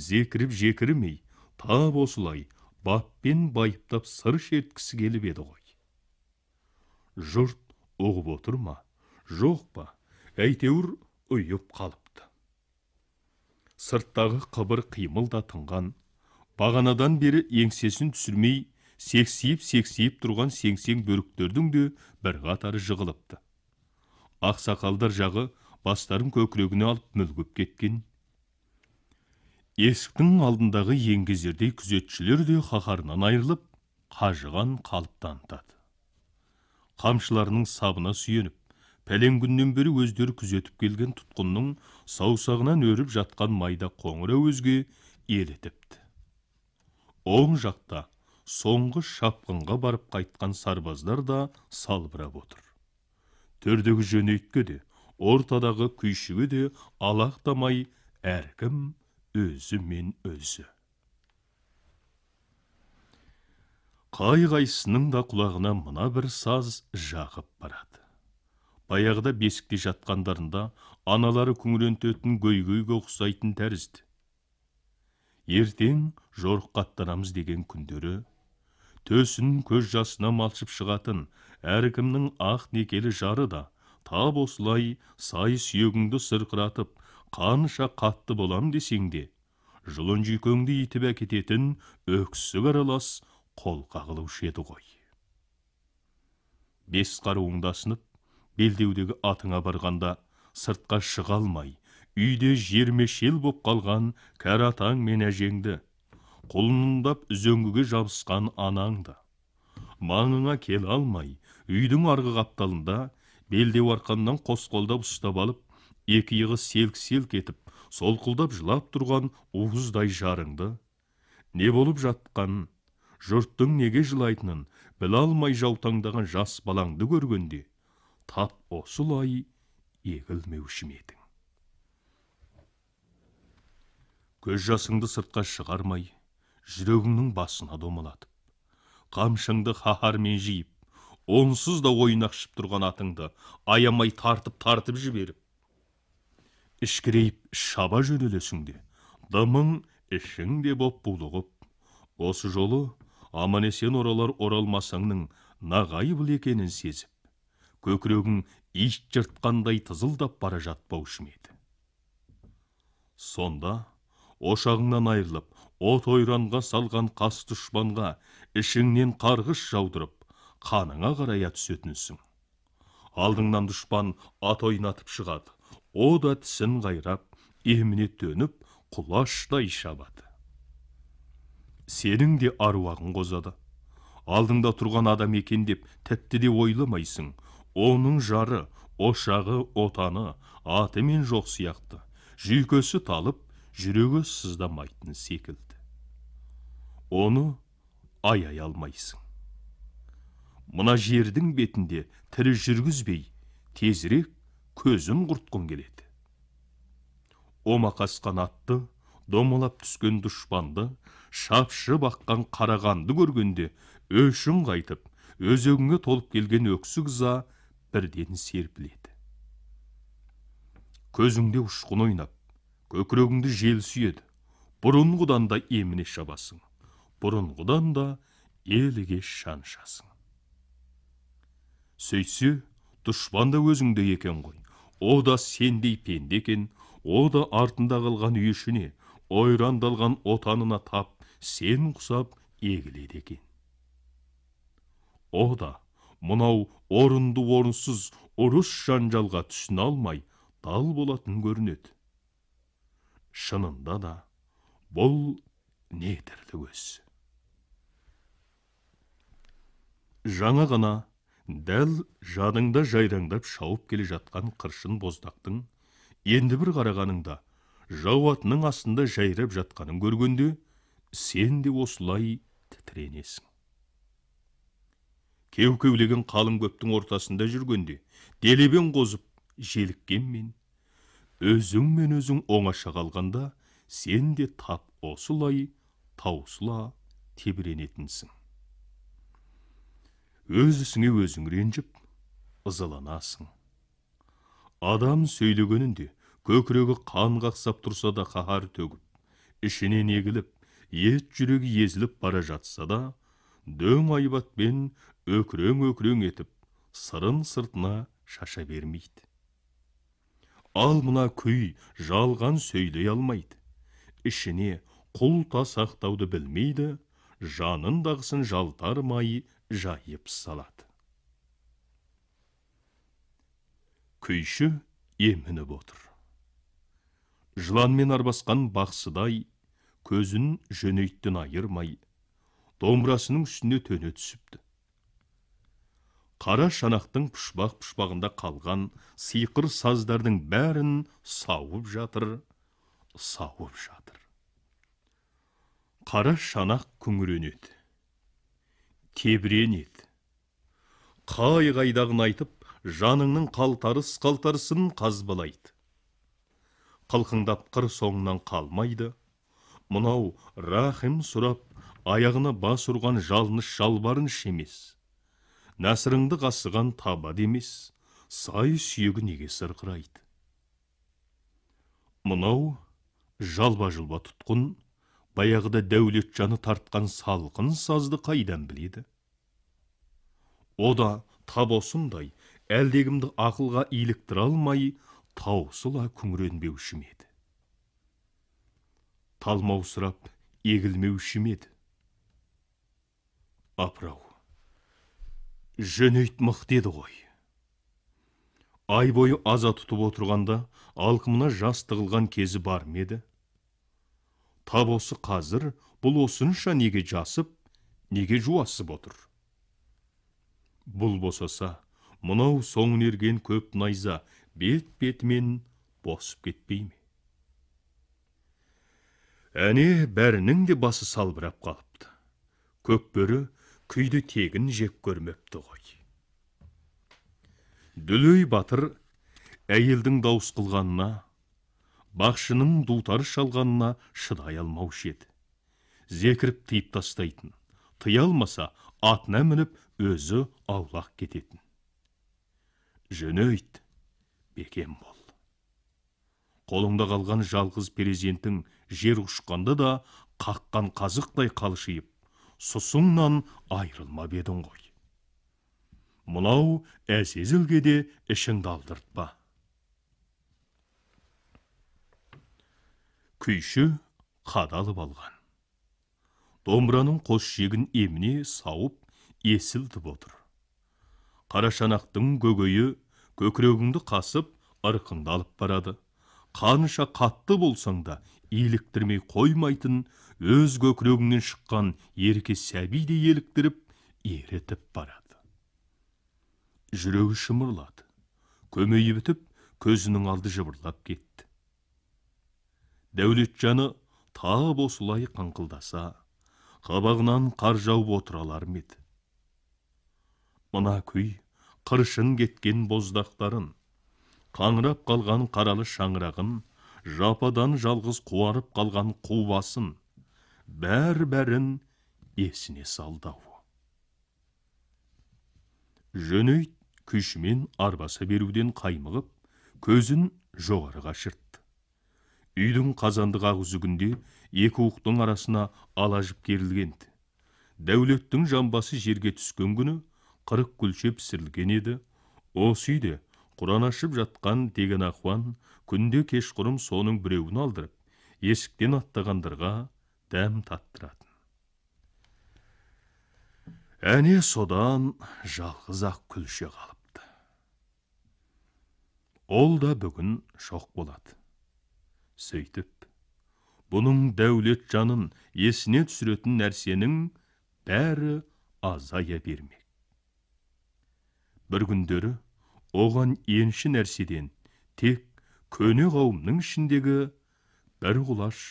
зекіріп жекірмей тап осылай баппен байыптап сыр шерткісі келіп еді ғой жұрт ұғып отыр ма жоқ па әйтеуір ұйып қалыпты сырттағы қыбыр қимыл да тынған бағанадан бері еңсесін түсірмей сексиіп сексиіп тұрған сеңсең бөріктердің де бір қатары жығылыпты ақсақалдар жағы бастарын көкірегіне алып мүлгіп кеткен есіктің алдындағы еңгезердей күзетшілер де қаһарынан айырылып қажыған қалып танытады қамшыларының сабына сүйеніп пәлен күннен бері өздері күзетіп келген тұтқынның саусағынан өріп жатқан майда қоңыр өзге елітіпті оң жақта соңғы шапқынға барып қайтқан сарбаздар да салбырап отыр төрдегі жөнейтке де ортадағы күйшіге де алақтамай әркім өзі мен өзі қай қайсының да құлағына мына бір саз жағып барады баяғыда бесікте жатқандарында аналары күңірентетін көйгөйге ұқсайтын тәрізді ертең жорыққа аттанамыз деген күндері төсін көз жасына малшып шығатын әркімнің ақ некелі жары да тап осылай сай сүйегіңді сырқыратып қанша қатты болам десең де жұлын жүйкеңді итіп әкететін өксік аралас қол қылушы еді ғой бес қаруыңды асынып белдеудегі атыңа барғанда сыртқа шыға алмай үйде жермешел боп қалған кәрі атаң мен әжеңді құлындап үзеңгіге жабысқан анаңды маңыңа келе алмай үйдің арғы қапталында белдеу арқаннан қос қолдап ұстап алып екі иығы селк селк етіп солқылдап жылап тұрған уыздай жарыңды не болып жатқан жұрттың неге жылайтынын біле алмай жаутаңдаған жас балаңды көргенде тап осылай егілмеуші ме едің көз жасыңды сыртқа шығармай жүрегіңнің басына домалатып қамшыңды қаһармен жиып онсыз да ойнақшып тұрған атыңды аямай тартып тартып жіберіп ішкірейіп шаба жөнелесің де дымың ішің де боп булығып осы жолы аман есен оралар оралмасаңның нағайбыл екенін сезіп көкірегін ит жыртқандай тызылдап бара жатпаушы ма еді сонда ошағыңнан айырылып от ойранға салған қас дұшпанға ішіңнен қарғыш жаудырып қаныңа қарая түсетінсің алдыңнан дұшпан ат ойнатып шығады о да тісін қайрап еміне төніп құлаштай шабады сенің де аруағың қозады алдыңда тұрған адам екен деп тіпті де ойламайсың оның жары ошағы отаны атымен жоқ сияқты жүйкесі талып жүрегі сыздамайтын секілді оны аяй алмайсың мына жердің бетінде тірі жүргізбей тезірек көзін құртқың келеді омақасқан атты домалап түскен дұшпанды шапшы баққан қарағанды көргенде өшін қайтып өзегіңе толып келген өксік ыза бірден серпіледі көзіңде ұшқын ойнап көкірегіңді жел сүйеді бұрынғыдан да еміне шабасың бұрынғыдан да еліге шаншасың сөйтсе дұшпан да екен ғой о да сендей пенде екен о да артында қалған үй ойрандалған отанына тап сен құсап егіледі екен о да Мұнау орынды орынсыз ұрыс жанжалға түсіне алмай дал болатын көрінеді шынында да бұл не тірлік өз. жаңа ғана дәл жадыңда жайраңдап шауып келе жатқан қыршын боздақтың енді бір қарағаныңда жау атының астында жайрап жатқанын көргенде сен де осылай тітіренесің Кеу кеулеген қалың көптің ортасында жүргенде делебен қозып желіккен мен өзіңмен өзің оңаша қалғанда сен де тап осылай таусыла тебіренетінсің өз ісіңе өзің ренжіп ызаланасың адам сөйлегенінде көкірегі қан қақсап тұрса да қаһар төгіп ішінен егіліп ет жүрегі езіліп бара жатса да дөң айбатпен өкірең өкірең етіп сырын сыртына шаша бермейді ал мына күй жалған сөйлей алмайды ішіне құл сақтауды білмейді жанындағысын жалтармай жайып салады күйші емініп отыр жыланмен арбасқан бақсыдай көзін жөнейттен айырмай домбырасының үстіне төне түсіпті қара шанақтың пұшпақ пұшпағында қалған сиқыр саздардың бәрін сауып жатыр сауып жатыр қара шанақ күңіренеді тебіренеді қай қайдағын айтып жаныңның қалтарыс қалтарысын қазбалайды қалқыңдап қыр соңынан қалмайды мынау рахим сұрап аяғына бас ұрған жалыныш жалбарын емес нәсіріңді қасыған таба емес сай сүйегі неге сырқырайды мынау жалба жылба тұтқын баяғыда дәулет жаны тартқан салқын сазды қайдан біледі Ода таб тап осындай әлдегімді ақылға иліктіре алмай таусыла күңіренбеуші ме еді талмаусырап егілмеуші ме еді апырау мық деді ғой ай бойы аза тұтып отырғанда алқымына жас тығылған кезі бар ма еді тап осы қазір бұл осынша неге жасып неге жуасып отыр бұл босаса Мұнау соң ерген көп найза бет бетімен босып кетпей ме әне бәрінің де басы салбырап қалыпты көк бөрі күйді тегін жек көрмепті ғой дүлей батыр әйелдің дауыс қылғанына бақшының дутар шалғанына шыдай алмаушы еді зекіріп тыйып тастайтын тыя алмаса атына мініп өзі аулақ кететін жөнөйт бекем бол қолыңда қалған жалғыз перзентің жер ұшқанда да қаққан қазықтай қалшиып Сұсыңнан айрылмап едің ғой мынау әсезілге де ішіңді алдыртпа күйші қадалып алған домбыраның қос жегін еміне сауып есілтіп отыр қарашанақтың көгөйі көкірегіңді қасып ырқыңды алып барады қанша қатты болсаң да иліктірмей қоймайтын өз көкірегіңнен шыққан ерке сәбидей еліктіріп еретіп барады жүрегі шымырлады көмейі бітіп көзінің алды жыбырлап кетті дәулетжаны тап осылай қаңқылдаса қабағынан қар жауып алар ма еді мына күй қыршын кеткен боздақтарын қаңырап қалған қаралы шаңырағын жападан жалғыз қуарып қалған қу басын бәр бәрін есіне салдау. жөнейт күшімен арбаса беруден қаймығып көзін жоғарыға шыртты үйдің қазандыға үзігінде екі уықтың арасына алажып керілгенді. керілгенді. дәулеттің жамбасы жерге түскен күні қырық күлшеп пісірілген еді осы үйде құран ашып жатқан деген ахуан күнде кешқұрым соның біреуін алдырып есіктен аттағандарға дәм таттыратын әне содан жалғыз ақ күлше қалыпты ол да бүгін шоқ болады сөйтіп бұның дәулет жанын есіне түсіретін нәрсенің бәрі азая бермек бір күндері оған енші нәрседен тек көне қауымның ішіндегі бір құлаш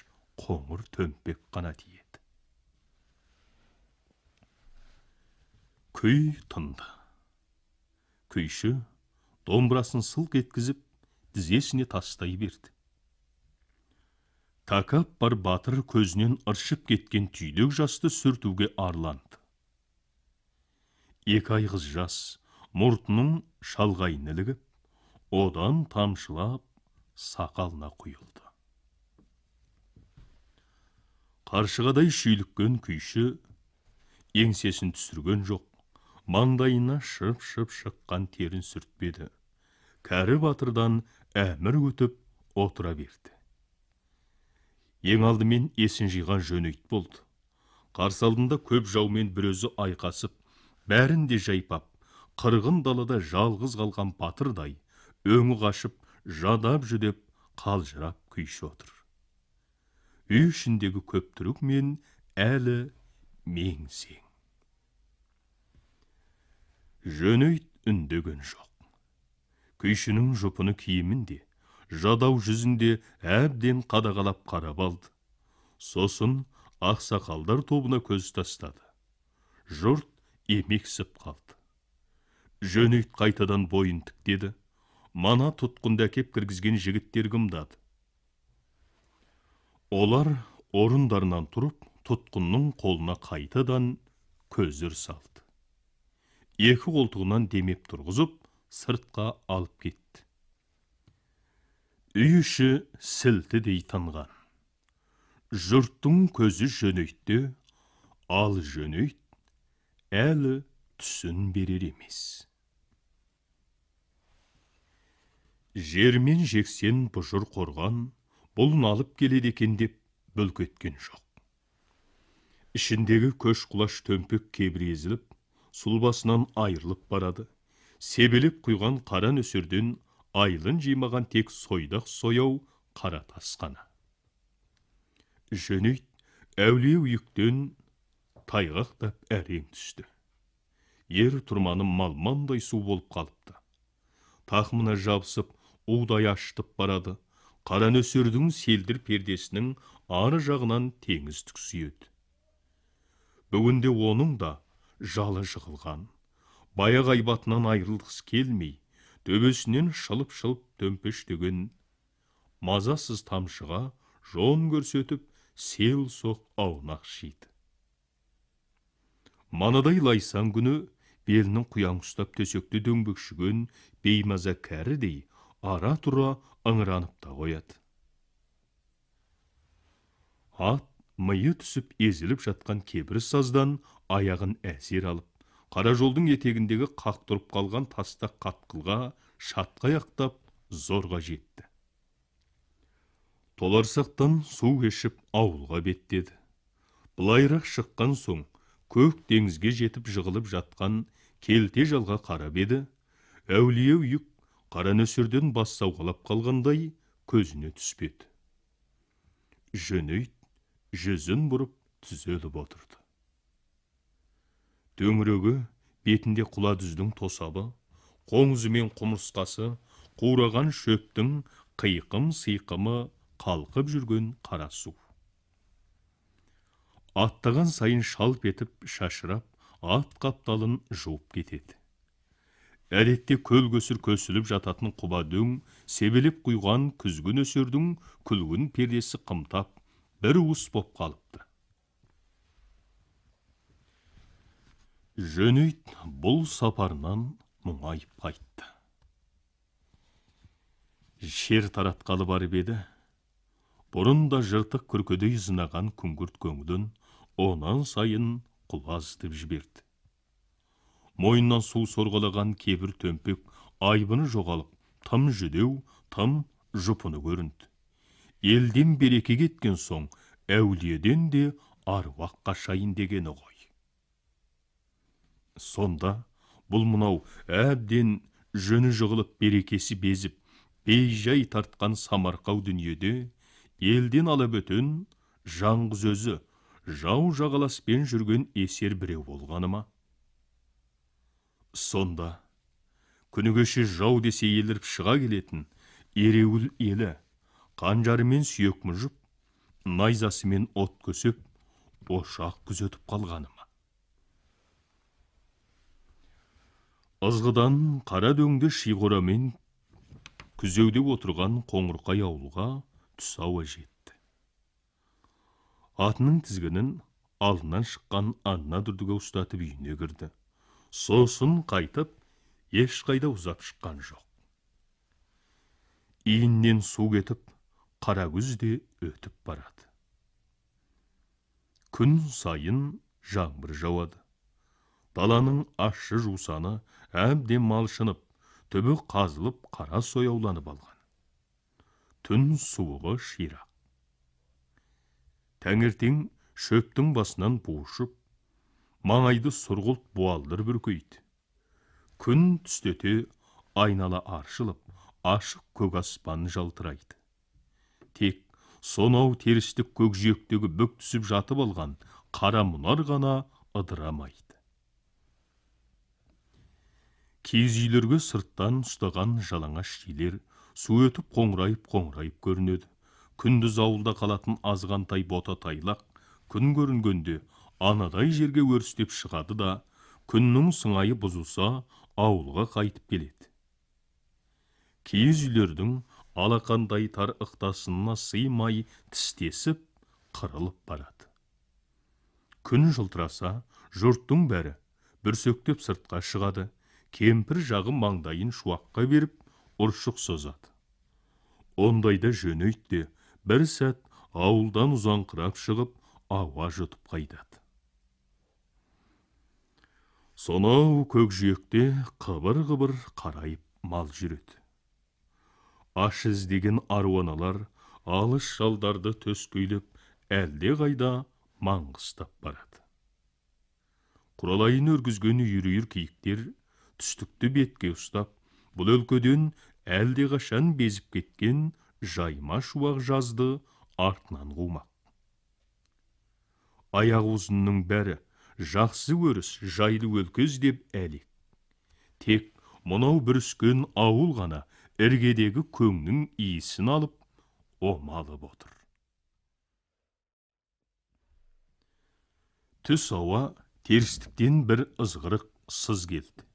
қоңыр төмпек қана тиеді күй тынды күйші домбырасын сылқ еткізіп тізесіне тастай берді такап бар батыр көзінен ыршып кеткен түйдек жасты сүртуге арланды екі айғыз жас мұртының шалғайын ілігіп одан тамшылап сақалына құйылды қаршығадай шүйліккен күйші еңсесін түсірген жоқ маңдайына шып шып шыққан терін сүртпеді кәрі батырдан әмір өтіп отыра берді ең алдымен есін жиған жөнейт болды қарсы алдында көп жаумен бір өзі айқасып бәрін де жайпап қырғын далада жалғыз қалған батырдай өңі қашып жадап жүдеп қалжырап күйші отыр үй ішіндегі көптүрік мен әлі меңсең Жөнөйт үндеген жоқ күйшінің жұпыны киімінде жадау жүзінде әбден қадағалап қарап алды сосын ақсақалдар тобына көз тастады жұрт емексіп қалды жөнейт қайтадан бойын тіктеді мана тұтқында әкеп кіргізген жігіттер кімдады олар орындарынан тұрып тұтқынның қолына қайтадан көздер салды екі қолтығынан демеп тұрғызып сыртқа алып кетті үй іші сілтідей тынған жұрттың көзі жөнейтте ал жөнейт әлі түсін берер емес жермен жексен бұжыр қорған бұл алып келеді екен деп бүлк еткен жоқ ішіндегі көш құлаш төмпек кебір езіліп сұлбасынан айырылып барады себелеп құйған қара нөсерден айлын жимаған тек сойдақ сояу қара тас қана жөнейт әулие үйіктен тайғақтап әрең түсті ер тұрманым малмандай су болып қалыпты тақымына жабысып удай ашытып барады қара нөсердің селдір пердесінің ары жағынан теңіз түксиеді бүгінде оның да жалы жығылған баяғы айбатынан айырылғысы келмей төбесінен шылып шылып төмпештеген мазасыз тамшыға жон көрсетіп сел соқ шиді. манадай лайсаң күні белінің құяң ұстап төсекті дөңбекшіген беймаза кәрідей ара тұра ыңыранып та қояды ат миы түсіп езіліп жатқан кебір саздан аяғын әсер алып қара жолдың етегіндегі тұрып қалған таста қатқылға шатқа шатқаяқтап зорға жетті толарсақтан су кешіп ауылға беттеді былайырақ шыққан соң көк теңізге жетіп жығылып жатқан келте жалға қарап еді әулие үйік қара нөсерден бас сауғалап қалғандай көзіне түспеді жөнейт жүзін бұрып түзеліп отырды төңірегі бетінде құла дүздің тосабы қоңызы мен құмырсқасы қураған шөптің қиқым сиқымы қалқып жүрген қара су аттаған сайын шалп етіп шашырап ат қапталын жуып кетеді әдетте көл көсір көсіліп жататын құба дөң себелеп құйған күзгі нөсердің күлгін пердесі қымтап бір уыс боп қалыпты жөнейт бұл сапарынан мұңайып қайтты шер таратқалы барып еді бұрын да жыртық күркедей зынаған күңгірт көңілін онан сайын құлаз деп жіберді мойнынан су сорғалаған кебір төмпек айбыны жоғалып тым жүдеу тым жұпыны көрінді елден береке кеткен соң әулиеден де аруақ қашайын дегені ғой сонда бұл мынау әбден жөні жығылып берекесі безіп бейжай тартқан самарқау дүниеде елден ала бөтен жаңғыз өзі жау жағаласпен жүрген есер біреу болғаны ма сонда күні кеше жау десе еліріп шыға келетін ереуіл елі қанжарымен сүйек мұжып найзасымен от көсеп ошақ күзетіп қалғаны ма ызғыдан қара дөңді шиқорамен күзеуде отырған қоңырқай ауылға ауа жет атының тізгінін алдынан шыққан анна дүрдіге ұстатып үйіне кірді сосын қайтып ешқайда ұзап шыққан жоқ иіннен су кетіп күз де өтіп барады күн сайын жаңбыр жауады даланың ащы жусаны әбден малшынып түбі қазылып қара сояуланып алған түн суығы ширақ таңертең шөптің басынан буышып маңайды сұрғылт буалдыр бүркейді күн түстете айнала аршылып ашық көк аспан жалтырайды тек сонау терістік көкжиектегі бүк түсіп жатып алған қара мұнар ғана ыдырамайды киіз үйлерге сырттан ұстаған жалаңаш шилер су өтіп қоңырайып қоңырайып көрінеді күндіз ауылда қалатын азғантай бота тайлақ күн көрінгенде анадай жерге өрістеп шығады да күннің сыңайы бұзылса ауылға қайтып келеді киіз үйлердің алақандай тар ықтасына сыймай тістесіп қырылып барады күн жылтыраса жұрттың бәрі бүрсектеп сыртқа шығады кемпір жағы маңдайын шуаққа беріп ұршық созады ондайда жөнейді де бір сәт ауылдан ұзаңқырап шығып ауа жұтып қайтады сонау көкжиекте қыбыр қыбыр қарайып мал жүреді аш іздеген аруаналар алыс шалдарды төскейлеп әлде қайда маңғыстап барады құралайын өргізген үйір-үйір киіктер түстікті бетке ұстап бұл өлкөден қашан безіп кеткен жайма шуақ жазды артынан қумақ аяқ ұзынның бәрі жақсы өріс жайлы өлкіз деп әлек тек мынау бүріскен ауыл ғана іргедегі көңнің иісін алып омалып отыр түс ауа терістіктен бір ызғырық сыз келді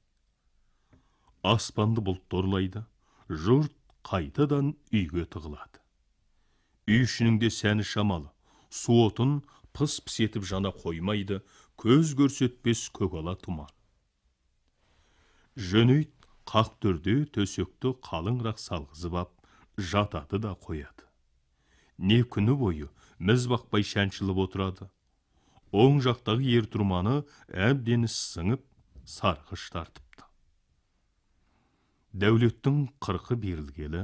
аспанды бұлт торлайды жұрт қайтадан үйге тығылады үй ішінің де сәні шамалы су отын пыс пыс етіп жана қоймайды көз көрсетпес көкала тұман жөнейт қақ түрде төсекті қалыңырақ салғызып ап жатады да қояды не күні бойы міз бақпай шәншіліп отырады оң жақтағы ер тұрманы әбден сыңып сарғыш тартып дәулеттің қырқы берілгелі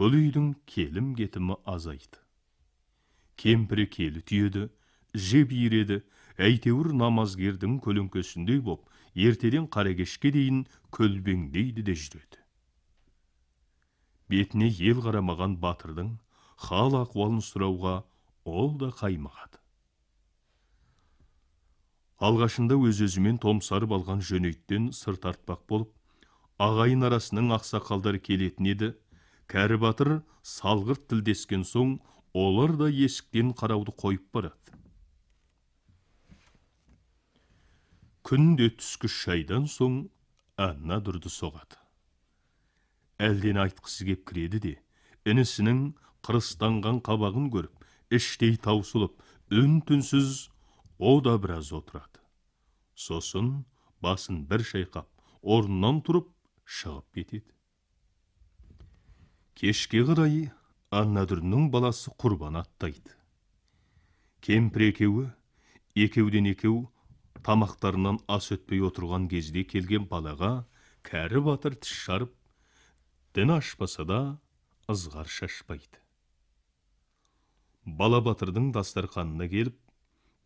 бұл үйдің келім кетімі азайды кемпірі келі түйеді жеп иіреді әйтеуір намазгердің көлеңкесіндей боп ертеден қара кешке дейін көлбеңдейді де жүреді бетіне ел қарамаған батырдың хал ахуалын сұрауға ол да қаймығады алғашында өз өзімен томсарып алған жөнейттен сыр тартпақ болып ағайын арасының ақсақалдар келетін еді кәрі батыр салғырт тілдескен соң олар да есіктен қарауды қойып барады күнде түскі шайдан соң анна дұрды соғады Әлден айтқысы кеп кіреді де інісінің қырыстанған қабағын көріп іштей таусылып үн түнсіз о да біраз отырады сосын басын бір шайқап орнынан тұрып шығып кетеді кешке қарай аннадүрнің баласы құрбан аттайды кемпір екеуі екеуден екеу тамақтарынан ас өтпей отырған кезде келген балаға кәрі батыр тіс жарып дін ашпаса да ызғар шашпайды бала батырдың дастарханына келіп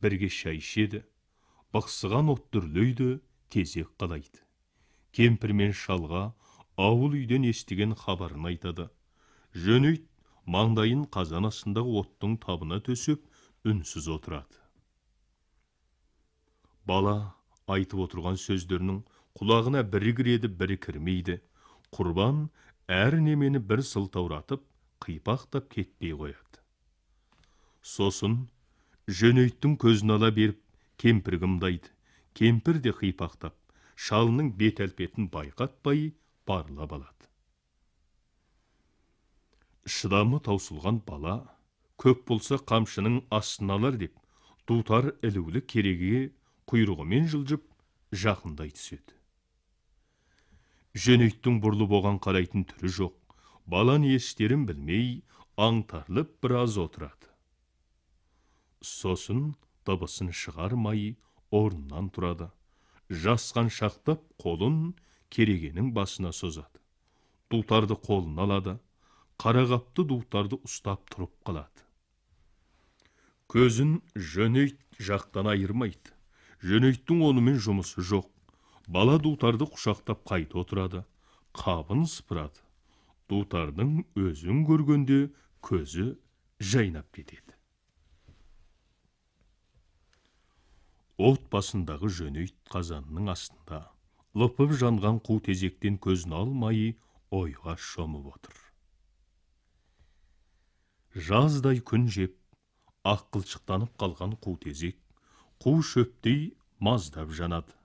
бірге шай ішеді бықсыған от дүрлейді қалайды кемпір мен шалға ауыл үйден естіген хабарын айтады жөнейт маңдайын қазан астындағы оттың табына төсеп үнсіз отырады бала айтып отырған сөздерінің құлағына бірі кіреді бірі кірмейді құрбан әр немені бір сылтауратып қипақтап кетпей қояды сосын жөнейттің көзін ала беріп кемпір қымдайды кемпір де қипақтап шалының бет әлпетін байқатпай барлап алады шыдамы таусылған бала көп болса қамшының астына алар деп дутар ілулі кереге құйрығымен жылжып жақындай түседі жөнейттің бұрылып болған қарайтын түрі жоқ бала не білмей аңтарылып біраз отырады сосын дыбысын шығармай орнынан тұрады Жасқан шақтап, қолын керегенің басына созады дутарды қолына алады қарағапты дутарды ұстап тұрып қалады көзін жөнейт жақтан айырмайды жөнейттің онымен жұмысы жоқ бала дутарды құшақтап қайта отырады қабын сыпырады дутардың өзін көргенде көзі жайнап кетеді от басындағы жөнейт қазанның астында лыпып жанған қу тезектен көзін алмай ойға шомып отыр жаздай күн жеп аққылшықтанып қалған қу тезек қу шөптей маздап жанады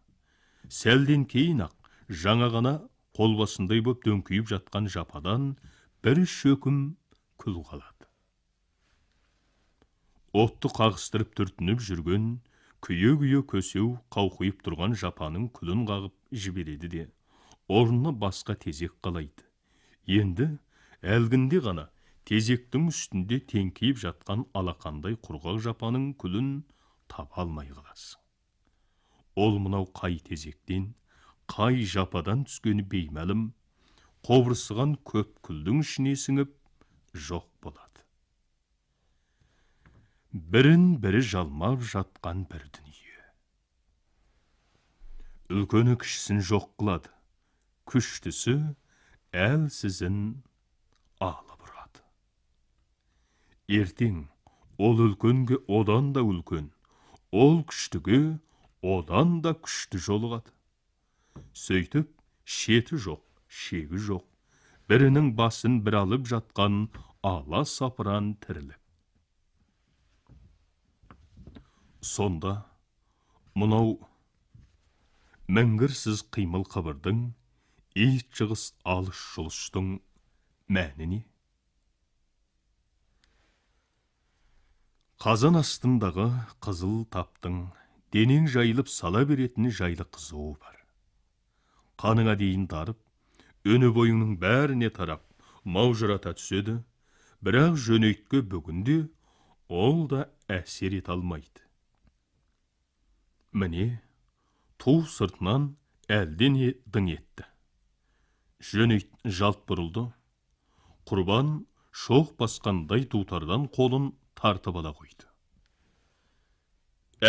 сәлден кейін ақ жаңа ғана қолбасындай бөп дөңкиіп жатқан жападан бір шөкім күл қалады отты қағыстырып түртініп жүрген күйе күйе көсеу қауқиып тұрған жапаның күлін қағып жібереді де орнына басқа тезек қалайды енді әлгінде ғана тезектің үстінде теңкиіп жатқан алақандай құрғақ жапаның күлін таба алмай қаласың ол мынау қай тезектен қай жападан түскені беймәлім қобырсыған көп күлдің ішіне сіңіп жоқ болады бірін бірі жалмап жатқан бір дүние үлкені кішісін жоқ қылады күштісі әлсізін алып ұрады ертең ол үлкенге одан да үлкен ол күштіге одан да күшті жолығады сөйтіп шеті жоқ шегі жоқ бірінің басын бір алып жатқан ала сапыран тірлік сонда мұнау, мәңгірсіз қимыл қабырдың ит шығыс алыс жұлыстың мәні не қазан астындағы қызыл таптың денең жайылып сала беретіні жайлы қызуы бар қаныңа дейін тарып өні бойыңның бәріне тарап маужырата түседі бірақ жөнөйтке бүгінде ол да әсер ете алмайды міне ту сыртынан әлдене дың етті жөн жалт бұрылды құрбан шоқ басқандай тутардан қолын тартып ала қойды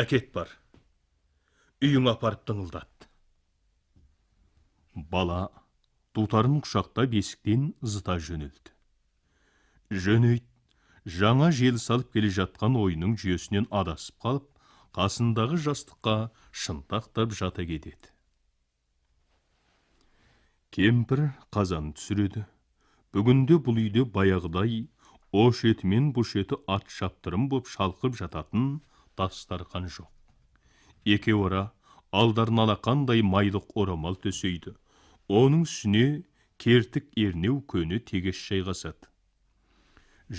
әкет бар үйіңе апарып тыңылдат бала тутарын құшақта бесіктен зыта жөнелді жөн жаңа желі салып келе жатқан ойының жүйесінен адасып қалып қасындағы жастыққа шынтақтап жата кетеді кемпір қазан түсіреді бүгінде бұл үйде баяғыдай ош еті мен бұш еті ат шаптырым боп шалқып жататын дастарқан жоқ Еке ора алдарына алақандай майлық орамал төсейді оның үстіне кертік ернеу көні тегеш жайғасады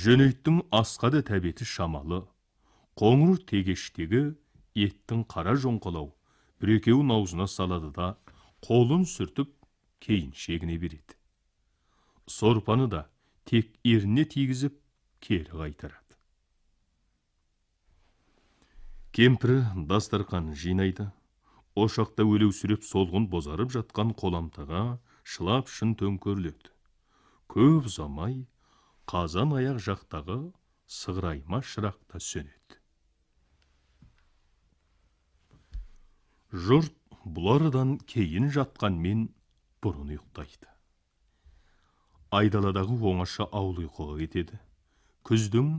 жөнейттің асқа да тәбеті шамалы қоңыр тегештегі еттің қара жоңқалау бір екеуін аузына салады да қолын сүртіп кейін шегіне береді сорпаны да тек еріне тигізіп кері қайтарады кемпірі дастарқан жинайды ошақта өлеусіреп солғын бозарып жатқан қоламтаға шылап шын төңкеріледі көп ұзамай қазан аяқ жақтағы сығырайма шырақ та сөнеді жұрт бұлардан кейін жатқан мен бұрын ұйықтайды айдаладағы оңаша ауыл ұйқыға кетеді күздің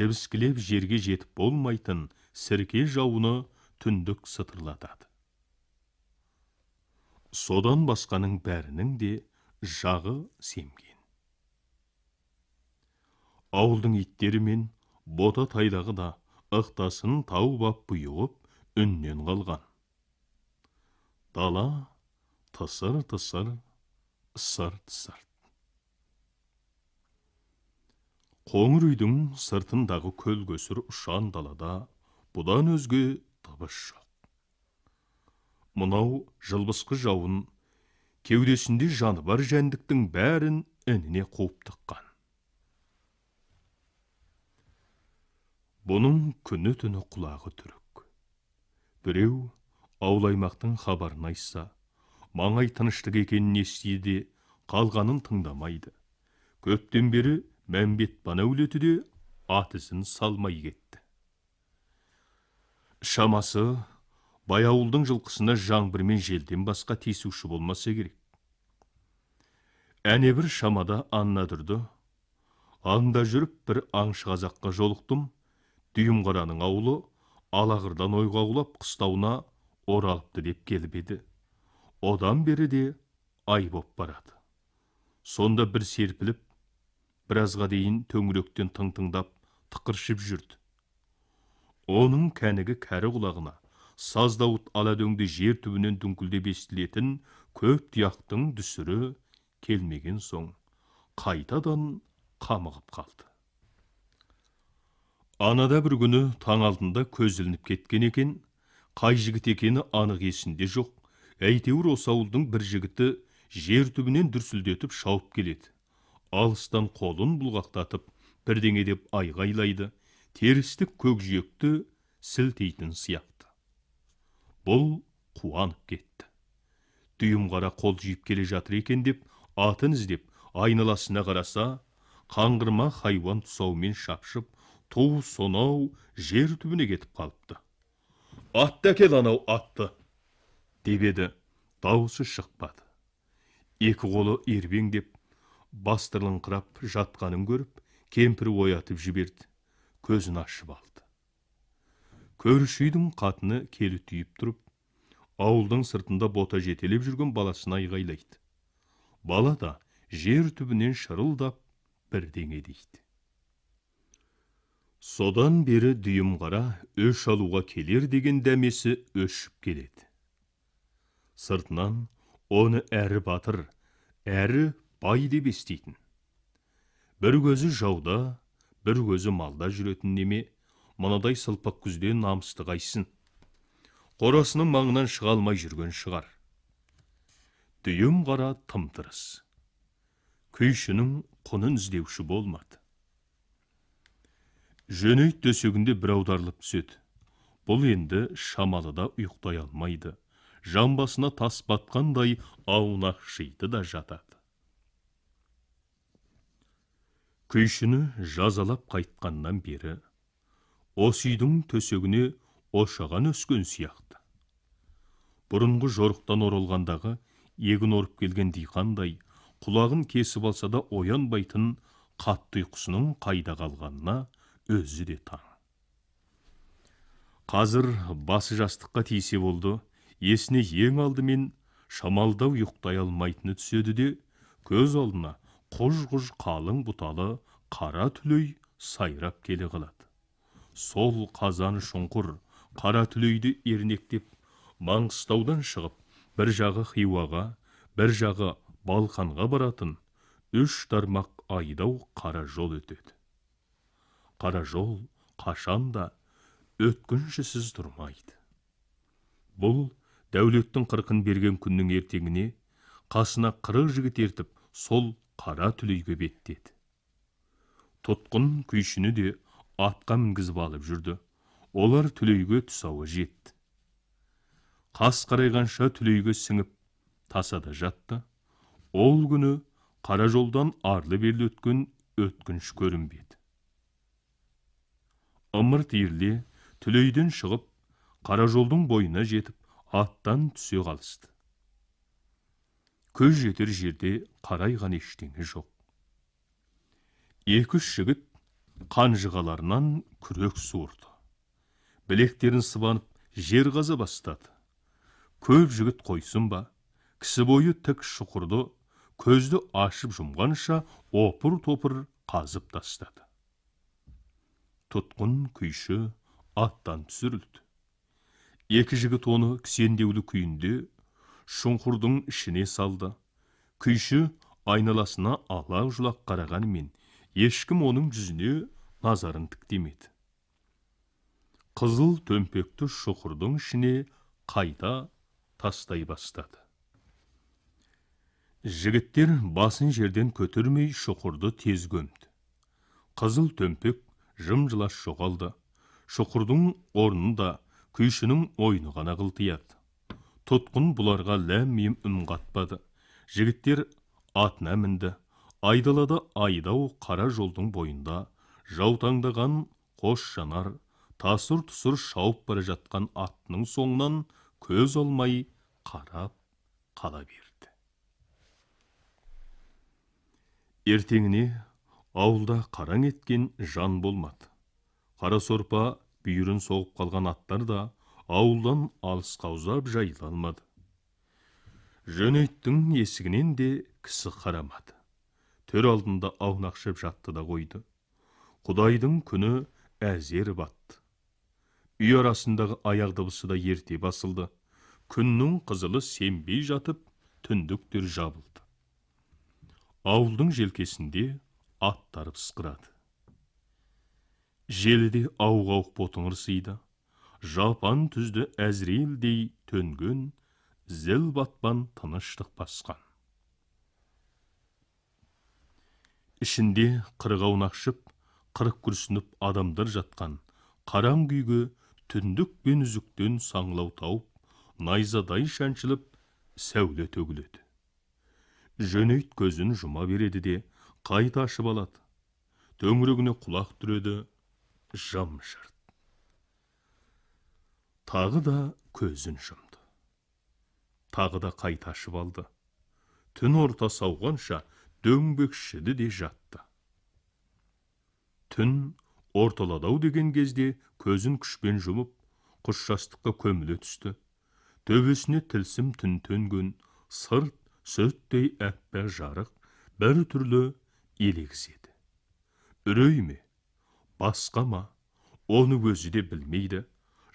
жібіскілеп жерге жетіп болмайтын сірке жауыны түндік сытырлатады содан басқаның бәрінің де жағы семген ауылдың иттері мен бота тайдағы да ықтасын тауып ап бұйығып үннен қалған дала тысыр тысыр сырт сырт қоңыр үйдің сыртындағы көл көсір ұшан далада бұдан өзге табыш жоқ мынау жылбысқы жауын кеудесінде жаны бар жәндіктің бәрін ініне қуып тыққан бұның күні түні құлағы түрік біреу ауыл аймақтың хабарын айтса маңай тыныштық екенін естиді де қалғанын тыңдамайды көптен бері мәмбет банәулеті де ат ізін салмай кетті шамасы баяуылдың жылқысына жаңбыр мен желден басқа тесуші болмаса керек әне бір шамада анна тұрды анда жүріп бір аңшы қазаққа жолықтым дүйімқараның ауылы алағырдан ойға аулап қыстауына оралыпты деп келіп еді одан бері де ай боп барады сонда бір серпіліп біразға дейін төңіректен тыңдап тықыршып жүрді оның кәнігі кәрі құлағына саздауыт аладөңді жер түбінен дүңкілдеп естілетін көп тұяқтың дүсірі келмеген соң қайтадан қамығып қалды анада бір күні таң алдында көз ілініп кеткен екен қай жігіт екені анық есінде жоқ әйтеуір осы ауылдың бір жігіті жер түбінен дүрсілдетіп шауып келеді алыстан қолын бұлғақтатып бірдеңе деп айғайлайды терістік көкжиекті сілтейтін сияқты бұл қуанып кетті Дүйім қара қол жиып келе жатыр екен деп атын іздеп айналасына қараса қаңғырма хайуан тұсаумен шапшып ту сонау жер түбіне кетіп қалыпты атты әкел анау атты деп еді дауысы шықпады екі қолы ербеңдеп бастырлыңқырап жатқанын көріп кемпір оятып жіберді көзін ашып алды көрші үйдің қатыны келі түйіп тұрып ауылдың сыртында бота жетелеп жүрген баласына айғайлайды бала да жер түбінен шырылдап бірдеңе дейді содан бері дүйім дүйімқара өш алуға келер деген дәмесі өшіп келеді сыртынан оны әрі батыр әрі бай деп еститін бір көзі жауда бір көзі малда жүретін неме мынадай сылпық күзде намысты қайсын қорасының маңынан шыға алмай жүрген шығар дүйім қара тым тырыс күйшінің құнын іздеуші болмады жөнөйт төсегінде бір аударылып түседі бұл енді шамалыда да ұйықтай алмайды жамбасына тас батқандай аунақшиды да жатады күйшіні жазалап қайтқаннан бері осы үйдің төсегіне ошаған өскен сияқты бұрынғы жорықтан оралғандағы егін орып келген диқандай құлағын кесіп алса да оянбайтын қатты ұйқысының қайда қалғанына өзі де таң қазір басы жастыққа тисе болды есіне ең алды мен шамалдау ұйықтай алмайтыны түседі де көз алдына құж құж қалың бұталы қара түлей сайрап келе қалады сол қазан шұңқыр қара түлейді ернектеп маңғыстаудан шығып бір жағы хиуаға бір жағы балқанға баратын үш тармақ айдау қара жол өтеді қара жол қашан да өткіншісіз тұрмайды бұл дәулеттің қырқын берген күннің ертеңіне қасына қырық жігіт ертіп сол қара түлейге беттеді тұтқын күйшіні де атқа мінгізіп алып жүрді олар түлейге тұсауы жетті қас қарайғанша түлейге сіңіп тасада жатты ол күні қара жолдан арлы берлі өткен өткінші көрінбеді ымырт иірле түлейден шығып қара жолдың бойына жетіп аттан түсе қалысты көз жетер жерде қарайған ештеңе жоқ екі үш жігіт қанжығаларынан күрек суырды білектерін сыбанып жер қаза бастады көп жігіт қойсын ба кісі бойы тік шұқырды көзді ашып жұмғанша опыр топыр қазып тастады тұтқын күйші аттан түсірілді екі жігіт оны кісендеулі күйінде шұңқырдың ішіне салды күйші айналасына алақ жұлақ мен ешкім оның жүзіне назарын тіктемеді қызыл төмпекті шұқырдың ішіне қайта тастай бастады жігіттер басын жерден көтермей шұқырды тез көмді қызыл төмпек жым жылас жоғалды шұқырдың орнында күйшінің ойыны ғана қылтияды тұтқын бұларға ләм үн қатпады жігіттер атына мінді айдалада айдау қара жолдың бойында жаутаңдаған қош жанар тасыр тұсыр шауып бара жатқан аттының соңынан көз алмай қарап қала берді ертеңіне ауылда қараң еткен жан болмады қара сорпа бүйірін соғып қалған аттар да ауылдан алысқа ұзап жайыла алмады жөнейттің есігінен де кісі қарамады төр алдында аунақшып жатты да қойды құдайдың күні әзер батты үй арасындағы аяқ дыбысы да ерте басылды күннің қызылы сембей жатып түндіктер жабылды ауылдың желкесінде Аттарып пысқырады желіде ауғауқ ауық ботыңырсиды жапан түзді әзірелдей төнген зіл батпан тыныштық басқан ішінде қырғаунақшып қырық күрсініп адамдар жатқан қарам күйгі түндік пен үзіктен саңлау тауып найзадай шәншіліп, сәуле төгіледі жөнейт көзін жұма береді де қайта ашып алады төңірегіне құлақ түреді жым жырт тағы да көзін жұмды тағы да қайта ашып алды түн орта сауғанша дөңбекшіді де жатты түн орталадау деген кезде көзін күшпен жұмып құс жастыққа көміле түсті төбесіне тілсім түн төнген сырт сүттей әппақ жарық бір түрлі елегізеді үрей ме басқа ма оны өзі де білмейді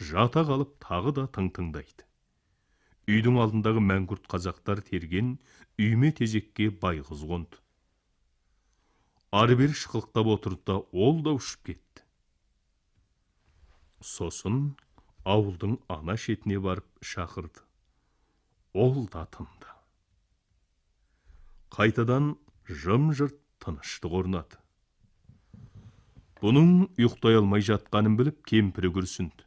жата қалып тағы да тың үйдің алдындағы мәңгүрт қазақтар терген үйме тезекке байғыз қонды ары бері шықылықтап отырды да ол да ұшып кетті сосын ауылдың ана шетіне барып шақырды ол да тынды қайтадан жым жырт тыныштық орнады бұның ұйықтай алмай жатқанын біліп кемпірі күрсінді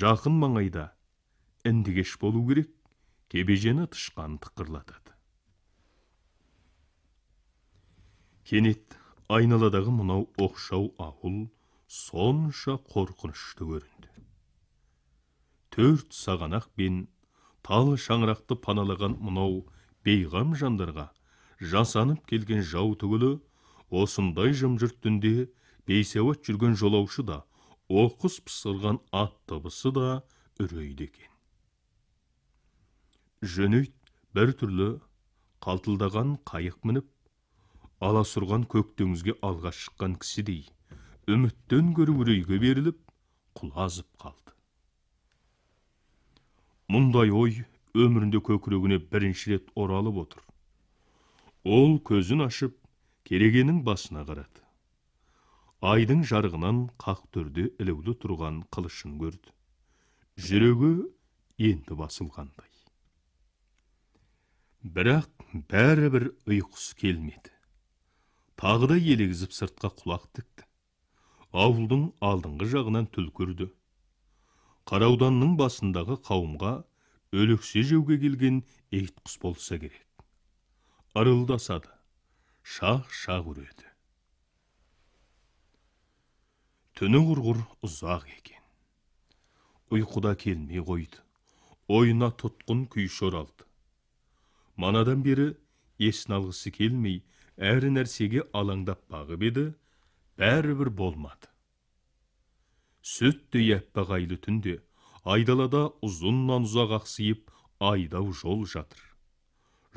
жақын маңайда індігеш болу керек кебежені тышқан тықырлатады кенет айналадағы мынау оқшау ауыл сонша қорқынышты көрінді төрт сағанақ пен тал шаңырақты паналаған мынау бейғам жандарға жасанып келген жау түгілі осындай жым жырт түнде бейсауат жүрген жолаушы да оқыс пысырған ат табысы да үрейді екен жөнейт бір түрлі қалтылдаған қайық мініп аласұрған көк теңізге алға шыққан кісідей үміттен гөрі үрейге беріліп құлазып қалды мұндай ой өмірінде көкірегіне бірінші рет оралып отыр ол көзін ашып керегенің басына қарады айдың жарығынан қақ түрде ілулі тұрған қылышын көрді жүрегі енді басылғандай бірақ бәрібір ұйқысы келмеді Тағыда елігізіп елегізіп сыртқа құлақ тікті ауылдың алдыңғы жағынан түлкірді қарауданның басындағы қауымға өлексе жеуге келген ейт құс болса керек ырылдасады шақ шақ үреді түні құрғыр ұзақ екен ұйқыда келмей қойды ойына тұтқын күй оралды манадан бері есін алғысы келмей әрі нәрсеге алаңдап бағып еді бәрібір болмады сүттей аппақ айлы түнде айдалада ұзыннан ұзақ ақсиып айдау жол жатыр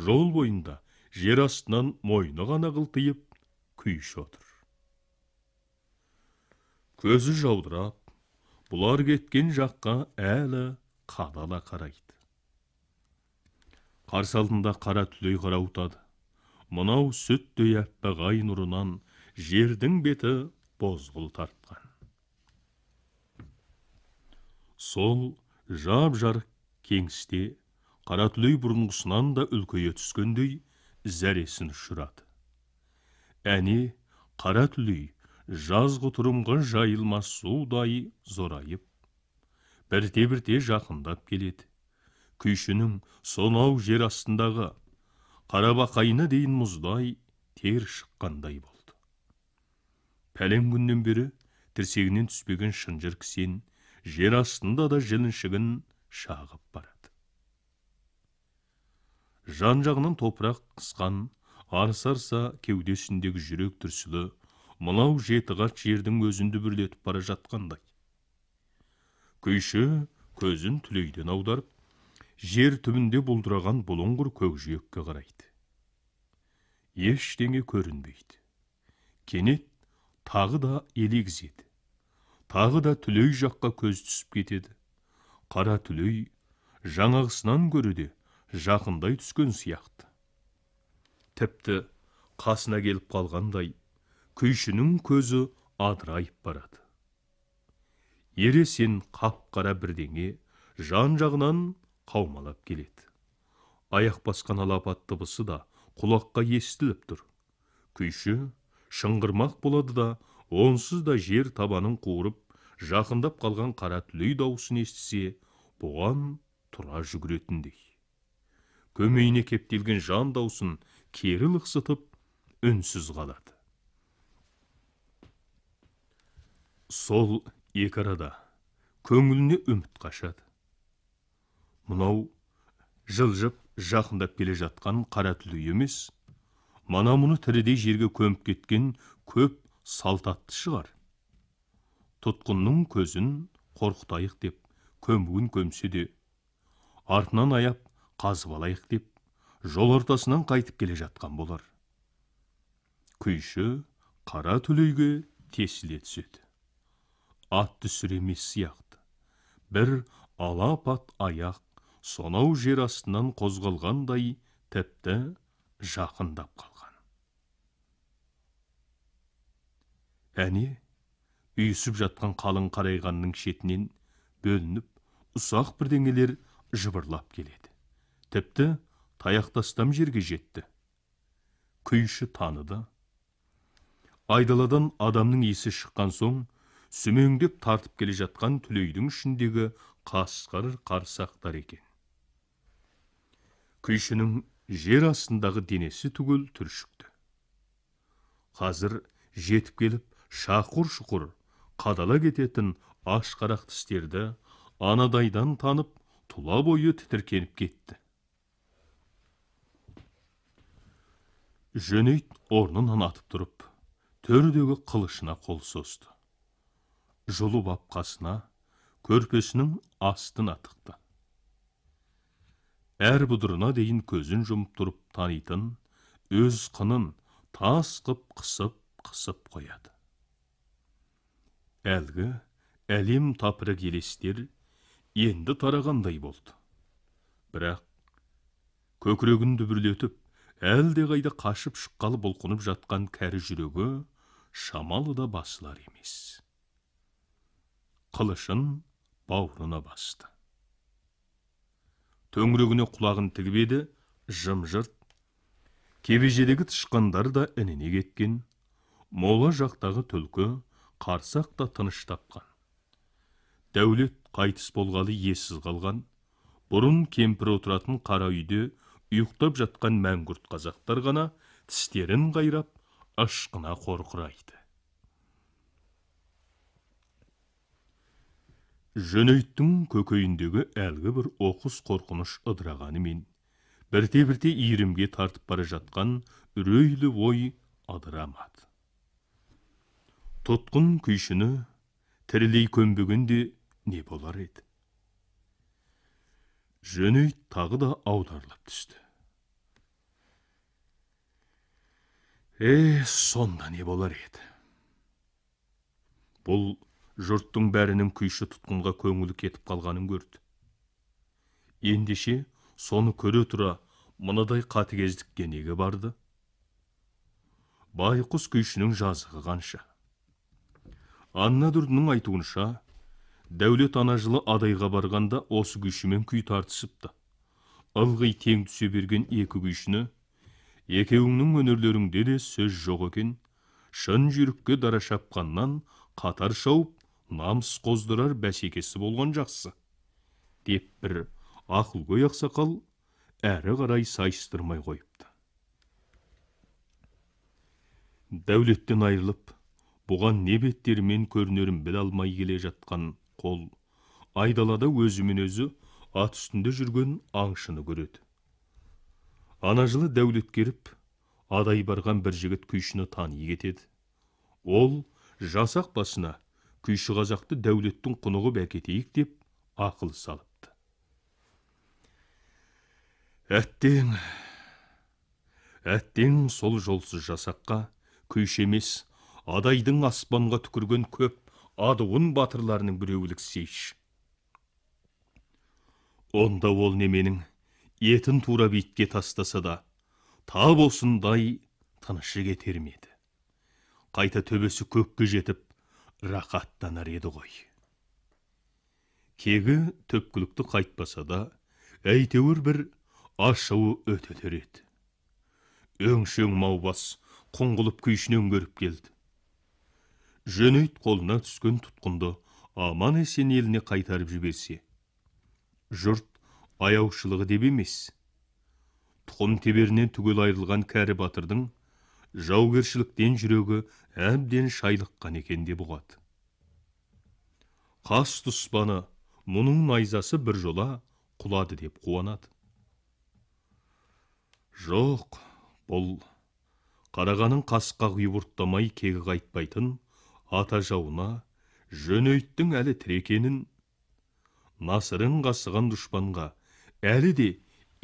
жол бойында жер астынан мойны ғана қылтиып күйші отыр көзі жаудырап бұлар кеткен жаққа әлі қадала қарайды қарсы алдында қара түдей қарауытады мынау сүттей аппақ ай нұрынан жердің беті бозғыл тартқан сол жап жарық кеңісте қара түлей бұрынғысынан да үлкейе түскендей зәресін ұшырады әне қара түлей жазғытұрымға жайылмас судай зорайып бірте бірте жақындап келеді күйшінің сонау жер астындағы қарабақайына дейін мұздай тер шыққандай болды пәлен күннен бері тірсегінен түспеген шынжыр кісен жер астында да жіліншігін шағып бар жан жағынан топырақ қысқан арсарса кеудесіндегі жүрек дүрсілі мынау жеті қат жердің өзін дүбірлетіп бара жатқандай күйші көзін түлейден аударып жер түбінде бұлдыраған бұлыңғыр көкжиекке қарайды ештеңе көрінбейді кенет тағы да елегізеді тағы да түлей жаққа көз түсіп кетеді қара түлей жаңағысынан гөрі де жақындай түскен сияқты тіпті қасына келіп қалғандай күйшінің көзі адырайып барады ересен қап қара бірдеңе жан жағынан қаумалап келеді аяқ басқан алапат дыбысы да құлаққа естіліп тұр күйші шыңғырмақ болады да онсыз да жер табанын қуырып жақындап қалған қара түлей дауысын естісе бұған тұра жүгіретіндей көмейіне кептелген жан даусын кері лықсытып үнсіз қалады сол екі арада көңіліне үміт қашады мынау жылжып жақындап келе жатқан қара түлі емес мана мұны тірідей жерге көміп кеткен көп салтатты шығар тұтқынның көзін қорқытайық деп көмуін көмсе де артынан аяп қазып алайық деп жол ортасынан қайтып келе жатқан болар күйші қара түлейге тесіле түседі ат түсір емес сияқты бір алапат аяқ сонау жер астынан қозғалғандай тіпті жақындап қалған әне үйісіп жатқан қалың қарайғанның шетінен бөлініп ұсақ бірдеңелер жыбырлап келеді тіпті таяқтастам жерге жетті күйші таныды айдаладан адамның есі шыққан соң сүмеңдеп тартып келе жатқан түлейдің ішіндегі қасқыр қарсақтар екен күйшінің жер астындағы денесі түгел түршікті қазір жетіп келіп шақұр шұқыр қадала кететін ашқарақ тістерді анадайдан танып тұла бойы тітіркеніп кетті жөнейт орнынан атып тұрып төрдегі қылышына қол созды жұлып ап қасына көрпесінің астына тықты әр бұдырына дейін көзін жұмып тұрып танитын өз қынын тас қып қысып қысып қояды әлгі әлем тапыры елестер енді тарағандай болды бірақ көкірегін дүбірлетіп қайда қашып шыққалы бұлқынып жатқан кәрі жүрегі шамалы да басылар емес қылышын бауырына басты төңірегіне құлағын тігіп еді жым жырт кебежедегі тышқандар да ініне кеткен мола жақтағы түлкі қарсақ та тыныш тапқан дәулет қайтыс болғалы ессіз қалған бұрын кемпір отыратын қара үйде ұйықтап жатқан мәңгүрт қазақтар ғана тістерін қайрап ышқына қорқырайды жөнейттің көкейіндегі әлгі бір оқыс қорқыныш ыдырағанымен бірте бірте иірімге тартып бара жатқан үрейлі ой адырамады тұтқын күйшіні тірілей көнбегенде не болар еді жөнейт тағы да аударылып түсті е сонда не болар еді бұл жұрттың бәрінің күйші тұтқынға көңілі кетіп қалғанын көрді ендеше соны көре тұра мынадай қатыгездікке неге барды байқұс күйшінің жазығы қанша анна дүрдінің айтуынша дәулет ана жылы адайға барғанда осы күйшімен күй тартысыпты ылғи тең түсе берген екі күйшіні екеуіңнің өнерлеріңде де сөз жоқ екен шын жүйрікке дара шапқаннан қатар шауып намыс қоздырар бәсекесі болған жақсы деп бір ақылгөй ақсақал әрі қарай сайыстырмай қойыпты дәулеттен айырылып бұған не беттерімен көрінерін біле алмай келе жатқан қол айдалада өзімен өзі ат үстінде жүрген аңшыны көреді ана жылы дәулет керіп, адай барған бір жігіт күйшіні тани егетеді. ол жасақ басына күйші қазақты дәулеттің құнығы бәкетейік деп ақыл салыпты әттең әттең сол жолсыз жасаққа күйші емес адайдың аспанға түкірген көп адуын батырларының біреуілік сейш онда ол неменің етін тура итке тастаса да тап осындай тынышы еді. қайта төбесі көкке жетіп рақаттанар еді ғой кегі төпкілікті қайтпаса да әйтеуір бір ашуы өтетер еді өңшең маубас құңғылып күйшінен көріп келді жөнейт қолына түскен тұтқынды аман есен еліне қайтарып жіберсе жұрт аяушылығы деп емес тұқым теберінен түгел айырылған кәрі батырдың жаугершіліктен жүрегі әбден шайлыққан екен деп ұғады қас тұспаны мұның найзасы бір жола құлады деп қуанады жоқ бұл қарағаның қасқа құйбұрттамай кегі қайтпайтын ата жауына жөнөйттің әлі тірекенін, екенін насырын қасыған дұшпанға әлі де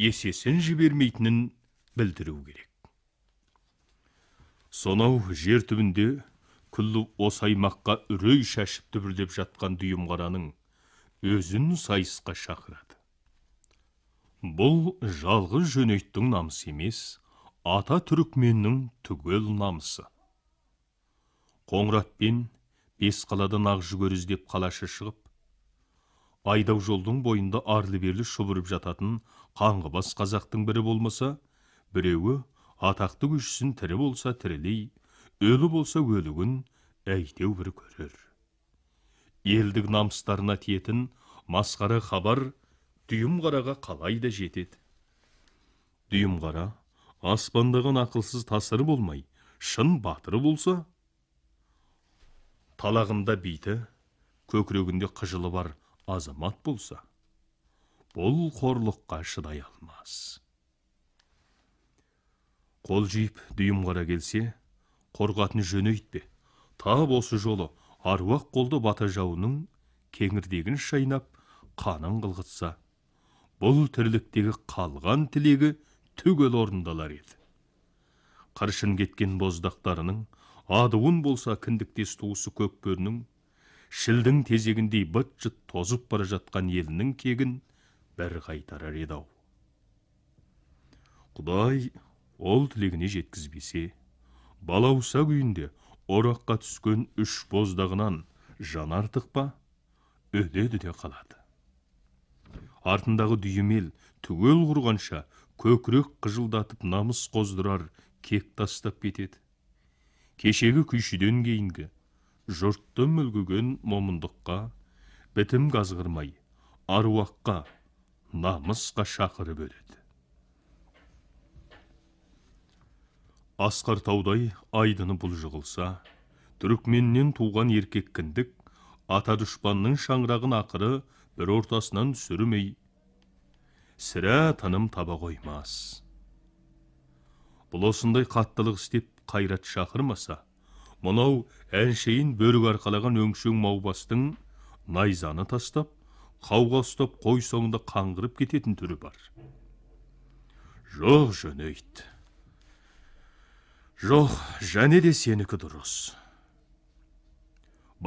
есесін жібермейтінін білдіру керек сонау жер түбінде күллі осы аймаққа үрей шашып дүбірлеп жатқан дүйімқараның өзін сайысқа шақырады бұл жалғыз жөнейттің намысы емес ата түрікменнің түгел намысы қоңырат пен бес қаладан ақ жүгер іздеп қалашы шығып айдау жолдың бойында арлы берлі шұбырып жататын қаңғы бас қазақтың бірі болмаса біреуі атақты көшісін тірі болса тірілей өлі болса өлігін әйтеу бір көрер елдік намыстарына тиетін масқара хабар дүйімқараға қалай да жетеді дүйімқара аспандаған ақылсыз тасыры болмай шын батыры болса талағында биті көкірегінде қыжылы бар азамат болса бұл қорлыққа шыдай алмас қол жиып қара келсе қорғатын жөні өйтпе тап осы жолы аруақ қолды бата жауының кеңірдегін шайнап қанын қылғытса бұл тірліктегі қалған тілегі түгел орындалар еді Қаршын кеткен боздақтарының адуын болса кіндіктес туысы көкбөрінің шілдің тезегіндей быт жыт тозып бара жатқан елінің кегін бір қайтарар еді ау құдай ол тілегіне жеткізбесе балауса күйінде ораққа түскен үш боздағынан жан артық па өледі де қалады артындағы дүйімел түгел құрғанша көкірек қыжылдатып намыс қоздырар кек тастап кетеді кешегі күйшіден кейінгі жұртты мүлгіген момындыққа бетім қазғырмай аруаққа намысқа шақыры өледі асқар таудай айдыны бұл жығылса түрікменнен туған еркек кіндік ата дұшпанның шаңырағын ақыры бір ортасынан сүрімей, сірә таным таба қоймас бұл осындай қаттылық істеп қайрат шақырмаса мынау әншейін бөрік арқалаған өңшең маубастың найзаны тастап қауға ұстап қой соңында қаңғырып кететін түрі бар жоқ жөнейт жоқ және де сенікі дұрыс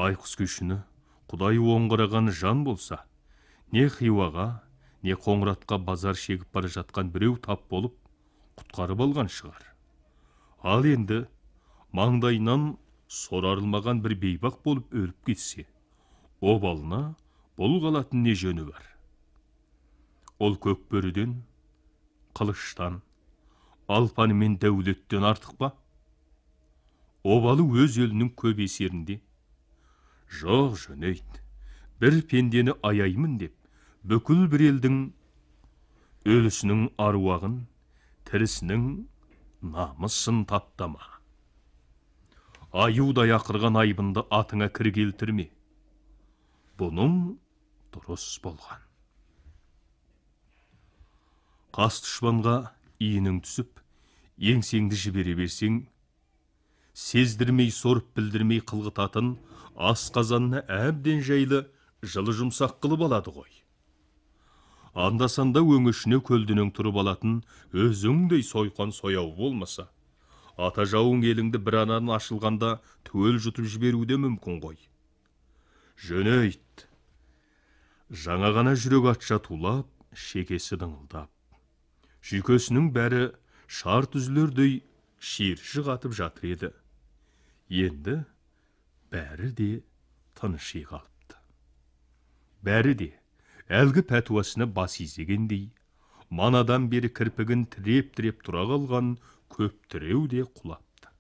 байқұс күйшіні құдай оңғыраған жан болса не хиуаға не қоңыратқа базар шегіп бара жатқан біреу тап болып құтқарып алған шығар ал енді маңдайынан сорарылмаған бір бейбақ болып өріп кетсе обалына бұл қалатын не жөні бар ол көкбөріден қылыштан алпаны мен дәулеттен артық па обалы өз елінің көп есерінде жоқ жөнейт бір пендені аяймын деп бүкіл бір елдің өлісінің аруағын тірісінің намысын таптама аюдай ақырған айбынды атыңа кір келтірме бұным дұрыс болған қас дұшпанға иінің түсіп еңсеңді жібере берсең сездірмей сорып білдірмей қылғытатын ас қазанына әбден жайлы жылы жұмсақ қылып алады ғой анда санда өңішіне көлденең тұрып алатын өзіңдей сойқан сояу болмаса ата жауың еліңді бір анан ашылғанда түгел жұтып жіберуі де мүмкін ғой жөнейт жаңа ғана жүрек атша тулап шекесі дыңылдап жүйкесінің бәрі шарт үзілердей шиыршық атып жатыр еді енді бәрі де тынши қалыпты бәрі де әлгі пәтуасына бас изегендей манадан бері кірпігін тіреп тіреп тұра қалған көп тіреу де құлапты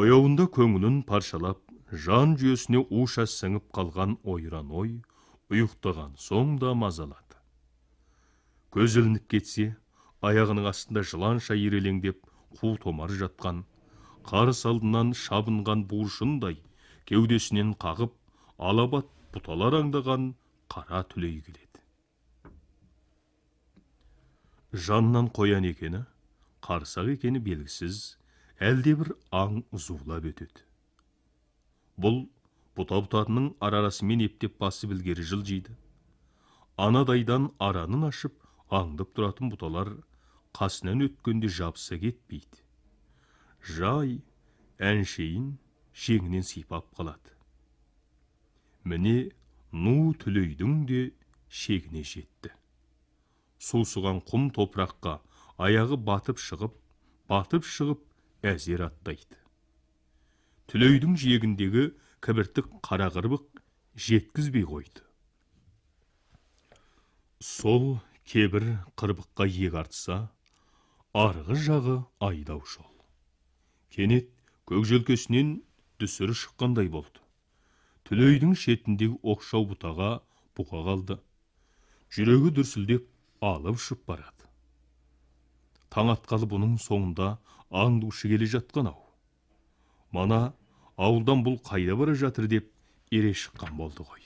ояуында көңілін паршалап жан жүйесіне уша сіңіп қалған ойран ой ұйықтаған соң да мазалады көз ілініп кетсе аяғының астында жыланша ирелеңдеп қу томар жатқан қары алдынан шабынған буыршындай кеудесінен қағып алабат бұталар аңдаған қара түлей Жаннан қоян екені қарсақ екені белгісіз әлдебір аң зулап өтеді бұл бұта бұтатының ара арасымен ептеп басып ілгері жылжиды анадайдан аранын ашып аңдып тұратын бұталар қасынан өткенде жабыса кетпейді жай әншейін шеңінен сипап қалады міне ну түлейдің де шегіне жетті сусыған құм топыраққа аяғы батып шығып батып шығып әзер аттайды түлейдің жиегіндегі кібіртік қара қырбық жеткізбей қойды сол кебір қырбыққа иек артса арғы жағы айдау жол кенет көк желкесінен дүсірі шыққандай болды түлейдің шетіндегі оқшау бұтаға бұқа қалды жүрегі дүрсілдеп алып ұшып барады таң атқалы бұның соңында аңдушы келе жатқан ау мана ауылдан бұл қайда бара жатыр деп ере шыққан болды ғой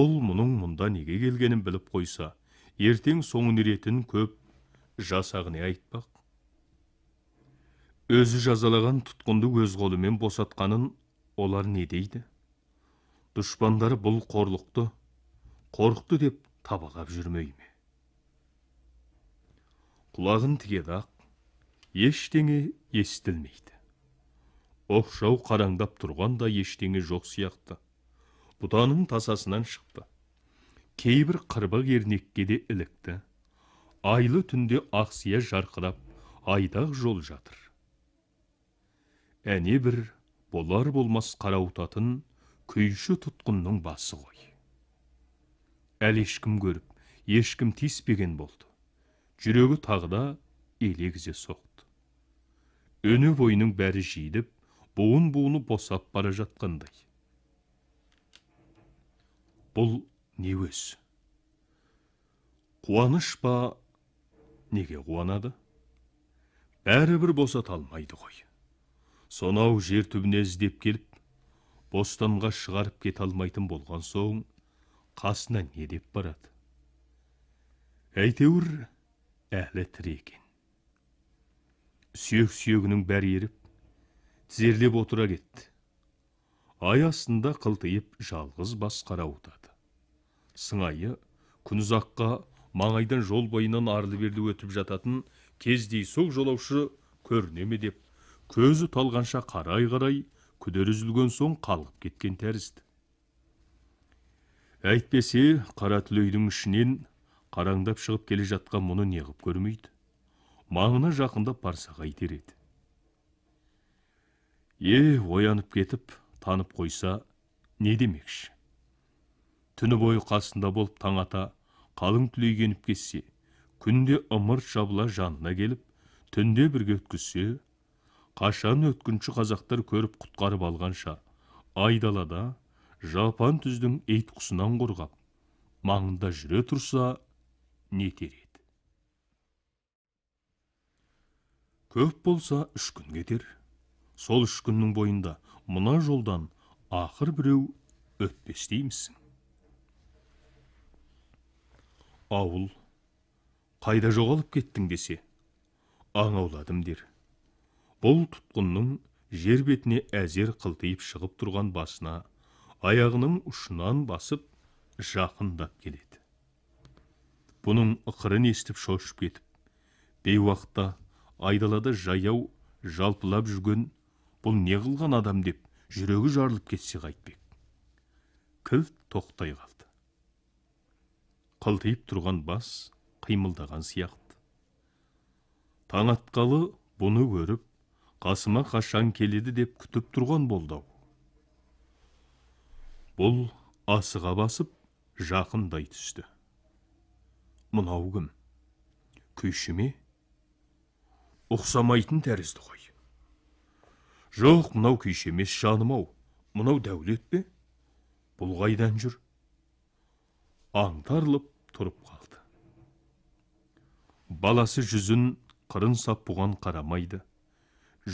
ол мұның мұнда неге келгенін біліп қойса ертең соңын еретін көп жасағыне айтпақ өзі жазалаған тұтқынды өз қолымен босатқанын олар не дейді дұшпандары бұл қорлықты қорықты деп табалап жүрмей құлағын тігеді ақ ештеңе естілмейді оқшау қараңдап да ештеңе жоқ сияқты бұтаның тасасынан шықты кейбір қырбық ернекке де ілікті айлы түнде ақсия жарқырап айдақ жол жатыр әне бір болар болмас қарауытатын күйші тұтқынның басы ғой әлі ешкім көріп ешкім тиіспеген болды жүрегі тағыда да елегізе соқты өні бойының бәрі жидіп буын буыны босап бара жатқандай бұл не өз қуаныш па неге қуанады бәрібір босата алмайды ғой сонау жер түбіне іздеп келіп бостанға шығарып кете алмайтын болған соң қасына не деп барады әйтеуір әлі тірі екен сүйек сүйегінің бәрі еріп тізерлеп отыра кетті ай астында қылтиып жалғыз бас қарауытады сыңайы күн маңайдан жол бойынан арлы берлі өтіп жататын кездейсоқ жолаушы көріне ме деп көзі талғанша қарай қарай күдер үзілген соң қалғып кеткен тәрізді әйтпесе қара түлейдің ішінен қараңдап шығып келе жатқан мұны неғып көрмейді маңына жақындап барса қайтер еді е оянып кетіп танып қойса не демекші түні бойы қасында болып таң ата қалың түлейгеніп кетсе күнде ымырт жабыла жанына келіп түнде бірге өткізсе қашан өткінші қазақтар көріп құтқарып алғанша айдалада жапан түздің ит құсынан қорғап маңында жүре тұрса нетер еді көп болса үш күн кетер сол үш күннің бойында мұна жолдан ақыр біреу өтпес ауыл қайда жоғалып кеттің десе аң дер бұл тұтқынның жер бетіне әзер қылтиып шығып тұрған басына аяғының ұшынан басып жақындап келеді бұның ықырын естіп шошып кетіп уақытта айдалада жаяу жалпылап жүрген бұл не қылған адам деп жүрегі жарылып кетсе қайтпек кілт тоқтай қалды қылтиып тұрған бас қимылдаған сияқты таң атқалы бұны көріп қасыма қашан келеді деп күтіп тұрған болды бұл асыға басып жақындай түсті мынау кім күйші ме ұқсамайтын тәрізді ғой жоқ мынау күйші емес жаным ау мынау дәулет пе бұл қайдан жүр аңтарылып тұрып қалды баласы жүзін қырын сап бұған қарамайды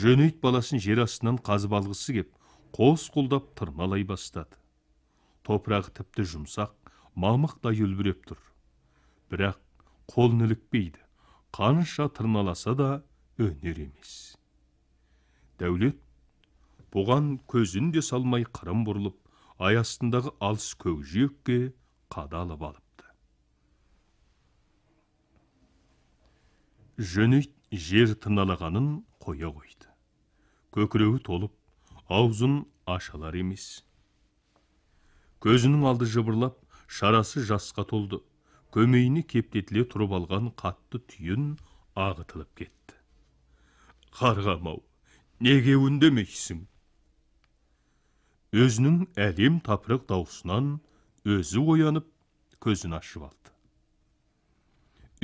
жөнейт баласын жер астынан қазып алғысы кеп қос қолдап тұрмалай бастады топырағы тіпті жұмсақ мамықтай үлбіреп тұр бірақ қолын ілікпейді қанша тырналаса да өнер емес дәулет бұған көзін де салмай қырын бұрылып ай астындағы алыс көкжиекке қадалып алыпты жөнейт жер тырналағанын қоя қойды көкірегі толып аузын ашалар емес көзінің алды жыбырлап шарасы жасқа толды көмейіне кептетіле тұрып алған қатты түйін ағытылып кетті қарғамау неге үндемейсің өзінің әлем тапырық даусынан өзі оянып көзін ашып алды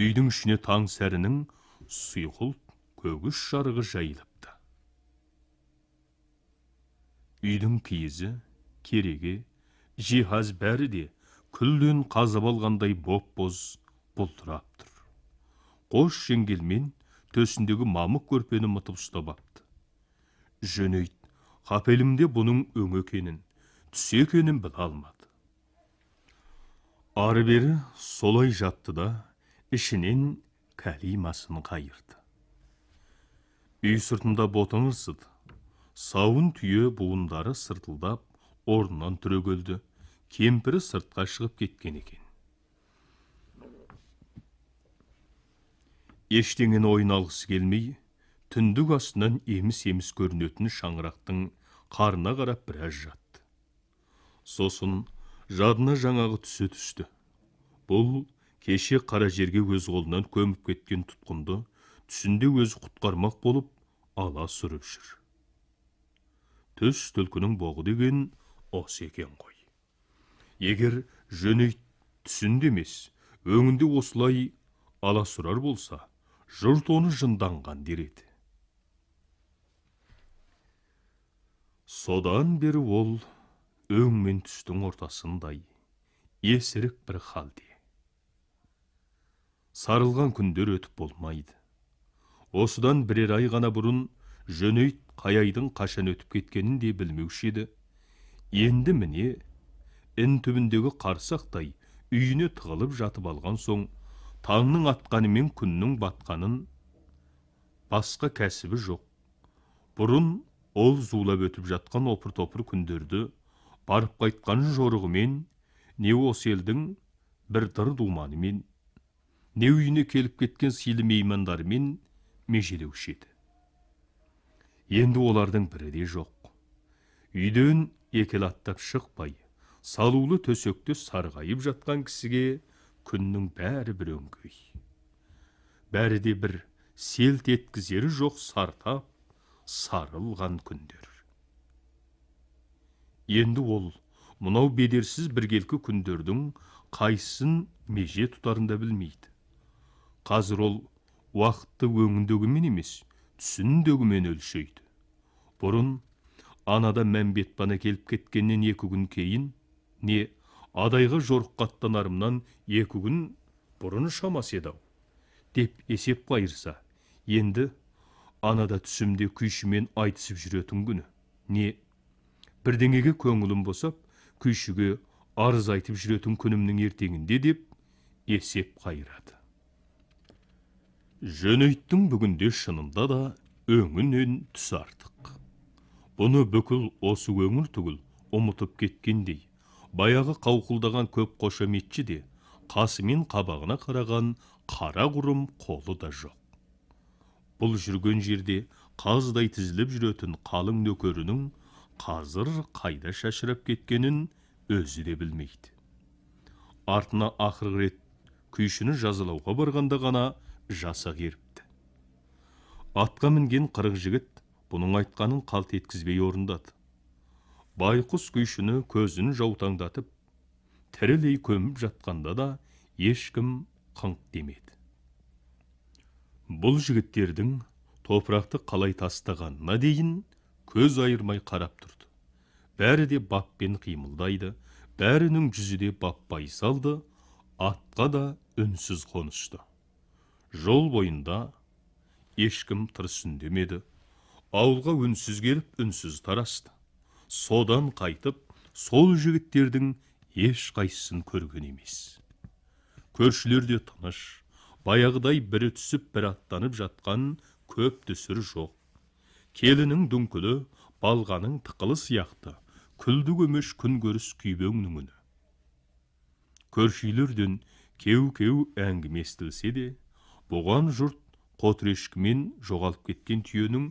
үйдің ішіне таң сәрінің сұйқыл көгіш жарығы жайылыпты үйдің киізі кереге жиһаз бәрі де күлден қазып алғандай боп боз бұлдырап тұр қош жеңгелмен төсіндегі мамық көрпені мытып ұстап апты жөнейт қапелімде бұның өң екенін түсі екенін біле алмады ары бері солай жатты да ішінен кәлимасын қайырды үй сыртында ботын ырсыды сауын түйе буындары сыртылдап орнынан түрегелді кемпірі сыртқа шығып кеткен екен ештеңені ойына алғысы келмей түндік астынан еміс еміс көрінетін шаңырақтың қарына қарап біраз жатты сосын жадына жаңағы түсі түсті бұл кеше қара жерге өз қолынан көміп кеткен тұтқынды түсінде өзі құтқармақ болып ала сүріп жүр түс түлкінің боғы деген осы екен ғой егер жөнейт түсінде емес өңінде осылай аласұрар болса жұрт оны жынданған дер еді содан бері ол өң мен түстің ортасындай есірік бір халде сарылған күндер өтіп болмайды осыдан бірер ай ғана бұрын жөнейт қаяйдың қашан өтіп кеткенін де білмеуші еді енді міне ін түбіндегі қарсақтай үйіне тығылып жатып алған соң таңның мен күннің батқанын басқа кәсібі жоқ бұрын ол зулап өтіп жатқан опыр топыр күндерді барып қайтқан жорығымен не осы елдің бір дыр думанымен не үйіне келіп кеткен сыйлы меймандарымен межелеуші еді енді олардың бірі де жоқ үйден екі аттап шықпай салулы төсекте сарғайып жатқан кісіге күннің бәрі бір өңгей бәрі де бір селт еткізері жоқ сартап сарылған күндер енді ол мынау бедерсіз біркелкі күндердің қайсын меже тұтарында білмейді қазір ол уақытты өңіндегімен емес түсіндегімен өлшейді бұрын анада мәмбет бана келіп кеткеннен екі күн кейін не адайғы жорыққа аттанарымнан екі күн бұрын шамасы еді деп есеп қайырса енді анада түсімде күйшімен айтысып жүретін күні не бірдеңеге көңілім босап күйшіге арыз айтып жүретін күнімнің ертеңінде деп есеп қайырады жөнейттің бүгінде шынында да өңінен түс артық бұны бүкіл осы өңір түгіл ұмытып кеткендей баяғы қауқылдаған көп қошеметші де қасымен қабағына қараған қара құрым қолы да жоқ бұл жүрген жерде қаздай тізіліп жүретін қалың нөкерінің қазір қайда шашырап кеткенін өзі де білмейді артына ақырғы рет күйшіні жазалауға барғанда ғана жасақ еріпті атқа мінген қырық жігіт бұның айтқанын қалт еткізбей орындады байқұс күйшіні көзін жаутаңдатып тірілей көміп жатқанда да ешкім қыңқ демеді бұл жігіттердің топырақты қалай тастағанына дейін көз айырмай қарап тұрды бәрі де баппен қимылдайды бәрінің жүзі де баппай салды атқа да үнсіз қонышты жол бойында ешкім тырыс үндемеді ауылға үнсіз келіп үнсіз тарасты содан қайтып сол жігіттердің ешқайсысын көрген емес көршілер де тыныш баяғыдай бірі түсіп бірі аттанып жатқан көп түсір жоқ келінің дүңкілі балғаның тықылы сияқты күлді көмеш көріс күйбеңнің үні көршілерден кеу кеу әңгіме естілсе де бұған жұрт қотыр жоғалып кеткен түйенің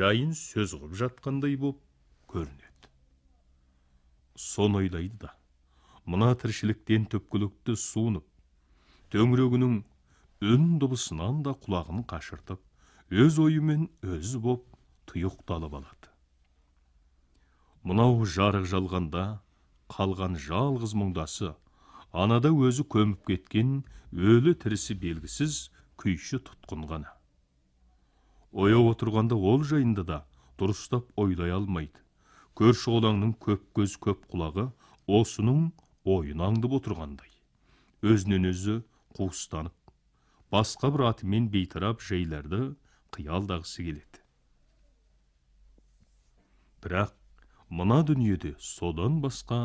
жайын сөз жатқандай боп көрінеді Сон ойлайды да мына тіршіліктен төпкілікті суынып төңірегінің үн дыбысынан да құлағын қашыртып өз ойымен өзі боп тұйықталып алады мынау жарық жалғанда қалған жалғыз мұңдасы анада өзі көміп кеткен өлі тірісі белгісіз күйші тұтқын ғана ояу отырғанда ол жайында да дұрыстап ойлай алмайды көрші қолаңның көп көз көп құлағы осының ойын аңдып отырғандай өзінен өзі қуыстанып басқа бір атымен бейтарап жайларды қиялдағысы келеді бірақ мына дүниеде содан басқа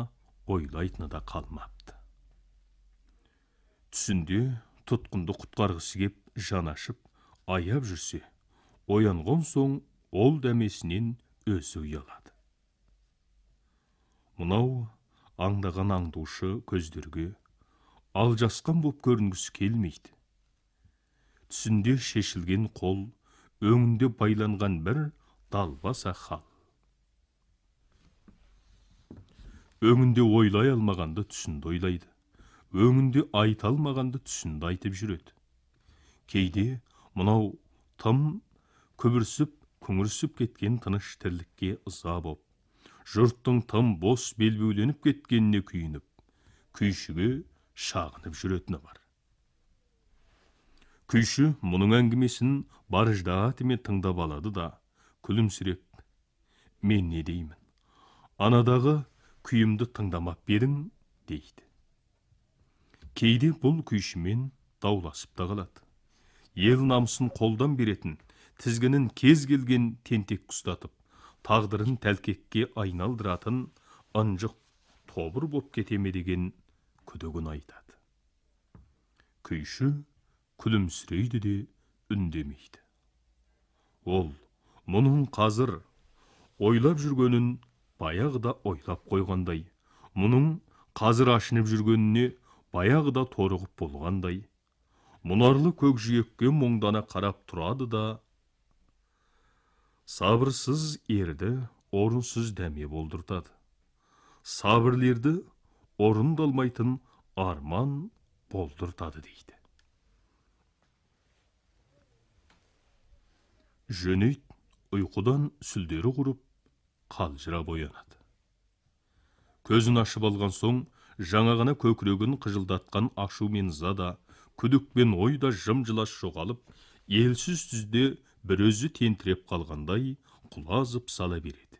ойлайтыны да қалмапты түсінде тұтқынды құтқарғысы кеп жанашып ашып аяп жүрсе оянған соң ол дәмесінен өзі ұялады мынау аңдаған аңдушы көздерге ал жасқан боп көрінгісі келмейді түсінде шешілген қол өңінде байланған бір далбаса хал өңінде ойлай алмағанды түсінде ойлайды өңінде айта алмағанды түсінде айтып жүреді кейде мынау тым күбірсіп күңірсіп кеткен тыныш тірлікке ыза боп жұрттың тым бос белбеуленіп кеткеніне күйініп күйшіге шағынып жүретіні бар күйші мұның әңгімесін бар ыждаатымен тыңдап алады да күлімсіреп мен не деймін анадағы күйімді тыңдамап па дейді кейде бұл күйшімен дауласып та қалады ел намысын қолдан беретін тізгінін кез келген тентек ұстатып тағдырын тәлкекке айналдыратын ынжық тобыр боп кете ме деген күдігін айтады күйші күлімсірейді де үндемейді ол мұның қазір ойлап жүргенін баяғыда ойлап қойғандай мұның қазір ашынып жүргеніне баяғыда торығып болғандай мұнарлы көкжиекке мұңдана қарап тұрады да сабырсыз ерді орынсыз дәме болдыртады сабырлерді орындалмайтын арман болдыртады дейді жөнейт ұйқыдан сүлдері құрып қалжырап оянады көзін ашып алған соң жаңа ғана көкірегін қыжылдатқан ашу мен зада, да күдік пен ой да жым жоғалып елсіз түзде бір өзі тентіреп қалғандай құлазып сала береді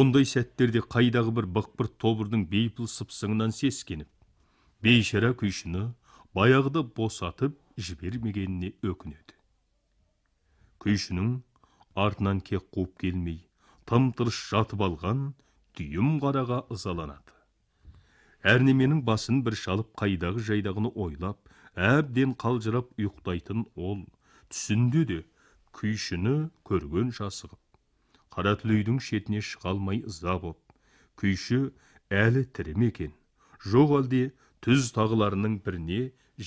ондай сәттерде қайдағы бір бықпырт тобырдың бейпіл сыпсыңынан сескеніп бейшара күйшіні баяғыда босатып жібермегеніне өкінеді күйшінің артынан кек қуып келмей тым тырыс жатып алған дүйім қараға ызаланады әрнеменің басын бір шалып қайдағы жайдағыны ойлап әбден қалжырап ұйықтайтын ол түсінде де күйшіні көрген жасығып қара түлейдің шетіне шыға алмай ыза боп күйші әлі тірі ме екен жоқ әлде түз тағыларының біріне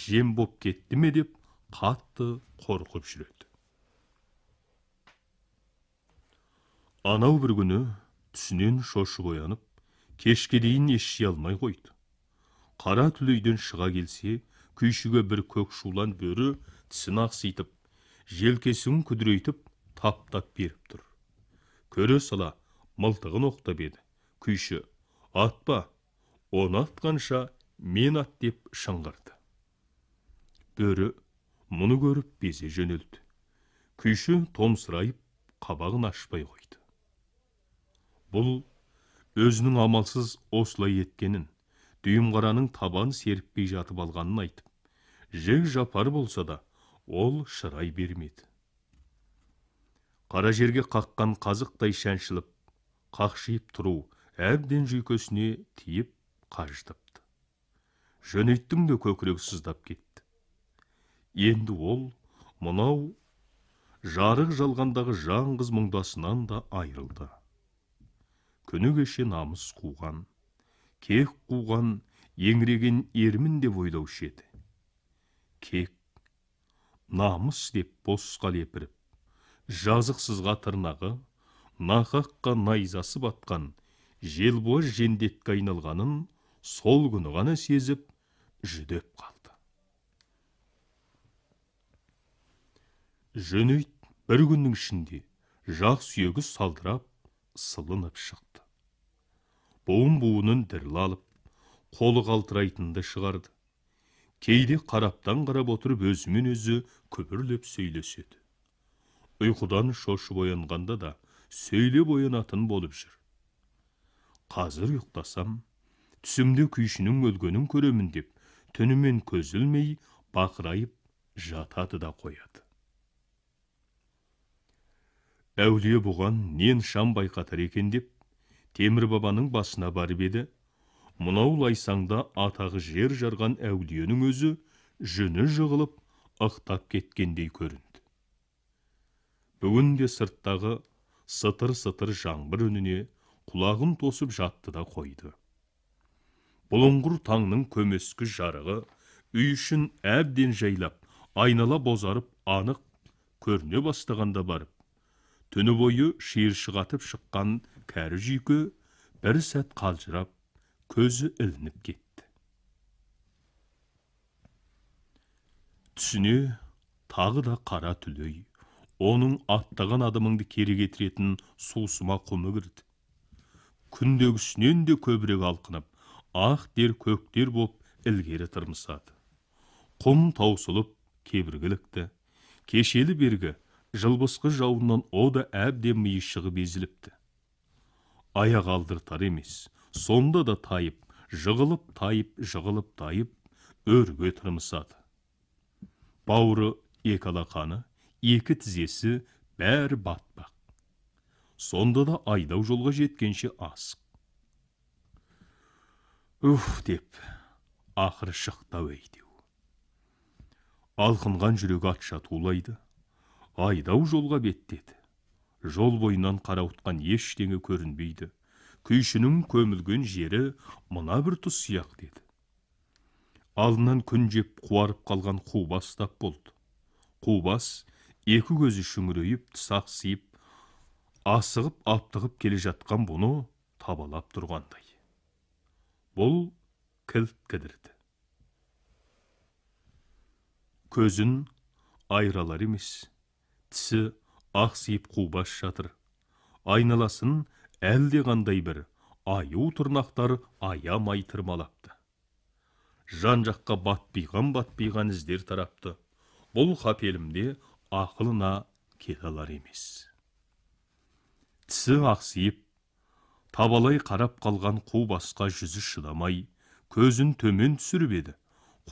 жем боп кетті ме деп қатты қорқып жүреді анау бір күні түсінен шошып оянып кешке дейін ес алмай қойды қара түлейден шыға келсе күйшіге бір көк шулан бөрі тісін ақситып желкесін күдірейтіп таптап беріп тұр көре сала мылтығын оқтап еді күйші атпа оны атқанша мен ат деп шыңғырды бөрі мұны көріп безе жөнелді күйші томсырайып қабағын ашпай қойды бұл өзінің амалсыз осылай еткенін дүйімқараның табан серіппей жатып алғанын айтып жең жапар болса да ол шырай бермеді қара жерге қаққан қазықтай шәншіліп қақшиып тұру әбден жүйкесіне тиіп қажытыпты жөнейттің де көкірегі сыздап кетті енді ол мынау жарық жалғандағы жаңғыз мұңдасынан да айрылды. күні кеше намыс қуған кек қуған еңіреген ермін деп ойлаушы еді кек намыс деп босқа лепіріп жазықсызға тырнағы нақаққа найзасы батқан желбуаз жендетке айналғанын сол күні ғана сезіп жүдеп қалды жөнейт бір күннің ішінде жақ сүйегі салдырап сылынып шықты буын буынын діріл алып қолы қалтырайтынды шығарды кейде қараптан қарап отырып өзімен өзі күбірлеп сөйлеседі ұйқыдан шошып оянғанда да сөйлеп оянатын болып жүр қазір ұйықтасам түсімде күйшінің өлгенін көремін деп түнімен көз ілмей бақырайып жатады да қояды әулие бұған нен шам байқатар екен деп темір бабаның басына барып еді мынау лайсаңда атағы жер жарған әулиенің өзі жүні жығылып ықтап кеткендей көрінді бүгін де сырттағы сытыр сытыр жаңбыр үніне құлағын тосып жатты да қойды бұлыңғыр таңның көмескі жарығы үй ішін әбден жайлап айнала бозарып анық көріне бастағанда барып түні бойы шиыршық атып шыққан кәрі жүйке бір сәт қалжырап көзі ілініп кетті түсіне тағы да қара түлей оның аттаған адымыңды кері кетіретін сусыма құмы кірді күндегісінен де көбірек алқынып ақ дер көктер болып, ілгері тырмысады құм таусылып кебіргілікті кешелі бергі жылбысқы жауыннан о да әбден миы шығып езіліпті аяқ алдыртар емес сонда да тайып жығылып тайып жығылып тайып өрге тырмысады бауыры екі алақаны екі тізесі бәрі батпақ сонда да айдау жолға жеткенше асық уф деп ақыры шықты әйтеу алқынған жүрегі атша тулайды айдау жолға беттеді жол бойынан қарауытқан ештеңе көрінбейді күйшінің көмілген жері мына бір тұс сияқ деді алдынан күн жеп қуарып қалған қубас тап болды қубас екі көзі шүңірейіп тысақсиып асығып аптығып келе жатқан бұны табалап тұрғандай бұл кілт кідірді көзін айралар емес тісі ақсиып қубас жатыр айналасын Әлде қандай бір аю тырнақтар аямай тырмалапты жан жаққа батпиған батпиған іздер тарапты бұл қапелімде ақылына кете алар емес тісі ақсиып табалай қарап қалған қу басқа жүзі шыдамай көзін төмен түсіріп еді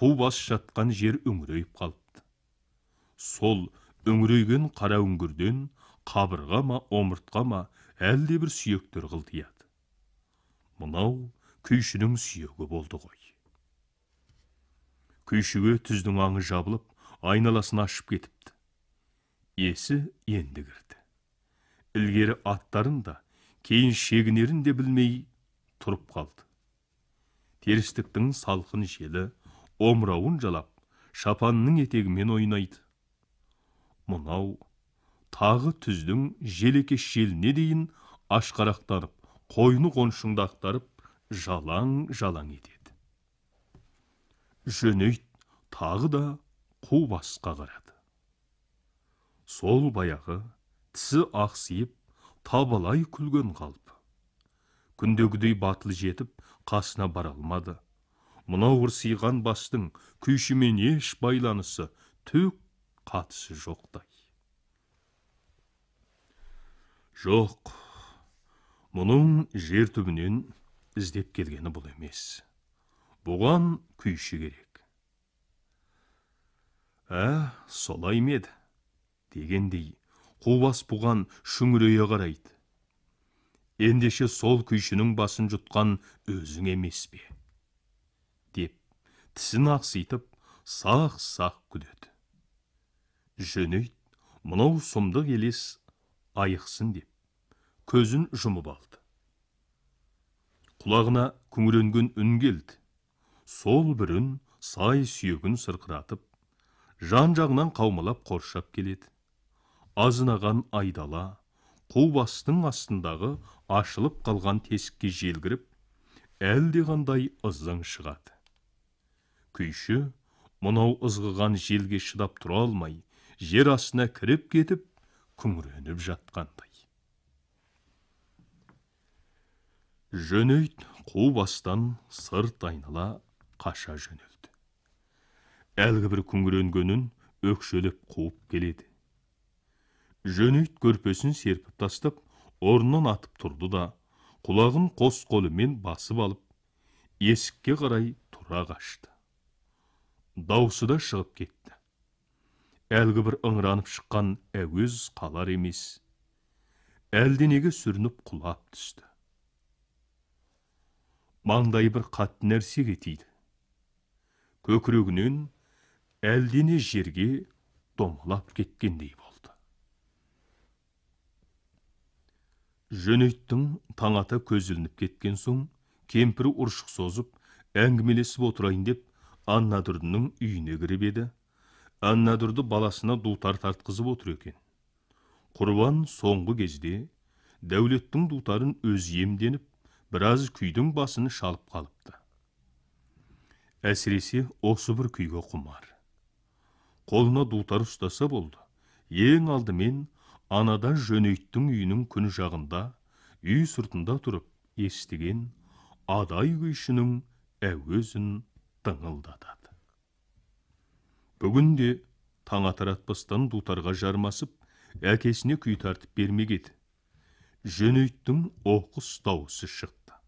қу бас жатқан жер үңірейіп қалыпты сол үңірейген қара үңгірден қабырға ма омыртқа ма әлде бір сүйектер қылтияды мынау күйшінің сүйегі болды ғой күйшіге түздің аңы жабылып айналасын ашып кетіпті есі енді кірді ілгері аттарын да кейін шегінерін де білмей тұрып қалды терістіктің салқын желі омырауын жалап шапанының етегімен ойнайды Мұнау, тағы түздің желеке шеліне дейін ашқарақтарып қойны ақтарып жалаң жалаң етеді жөнейт тағы да қу басқа қарады сол баяғы тісі ақсиып табалай күлген қалпы күндегідей батыл жетіп қасына бара алмады мынау ырсиған бастың күйшімен еш байланысы түк қатысы жоқтай жоқ мұның жер түбінен іздеп келгені бұл емес бұған күйші керек ә солай ма дегендей қубас бұған шүңірейе қарайды ендеше сол күйшінің басын жұтқан өзің емес пе деп тісін ақситып сақ сақ күдеді. жөнейт мынау сұмдық елес айықсын деп көзін жұмып алды құлағына күңіренген үн келді сол бір үн сай сүйегін сырқыратып жан жағынан қаумалап қоршап келеді азынаған айдала қу бастың астындағы ашылып қалған тесікке желгіріп әлдеқандай ызың шығады күйші мынау ызғыған желге шыдап тұра алмай жер астына кіріп кетіп күңіреніп жатқандай жөнейт қу бастан сырт айнала қаша жөнелді әлгі бір күңіренгенін өкшелеп қуып келеді жөнейт көрпесін серпіп тастап орнынан атып тұрды да құлағын қос қолымен басып алып есікке қарай тұра қашты даусы да шығып кетті әлгі бір ыңыранып шыққан әуез қалар емес әлденеге сүрініп құлап түсті маңдайы бір қатты нәрсеге тиді көкірегінен әлдене жерге домалап кеткендей болды жөнейттің таң ата көз ілініп кеткен соң кемпірі ұршық созып әңгімелесіп отырайын деп дүрдінің үйіне кіріп еді аннадүрді баласына дутар тартқызып отыр екен құрбан соңғы кезде дәулеттің дутарын өз емденіп біраз күйдің басын шалып қалыпты әсіресе осы бір күйге құмар қолына дутар ұстаса болды ең алдымен анада жөнейттің үйінің күн жағында үй сыртында тұрып естіген адай күйшінің әуезін тыңылдатады бүгінде таң атыратпастан дутарға жармасып әкесіне күй тартып бермек еді жөнейттің оқыс даусы шықты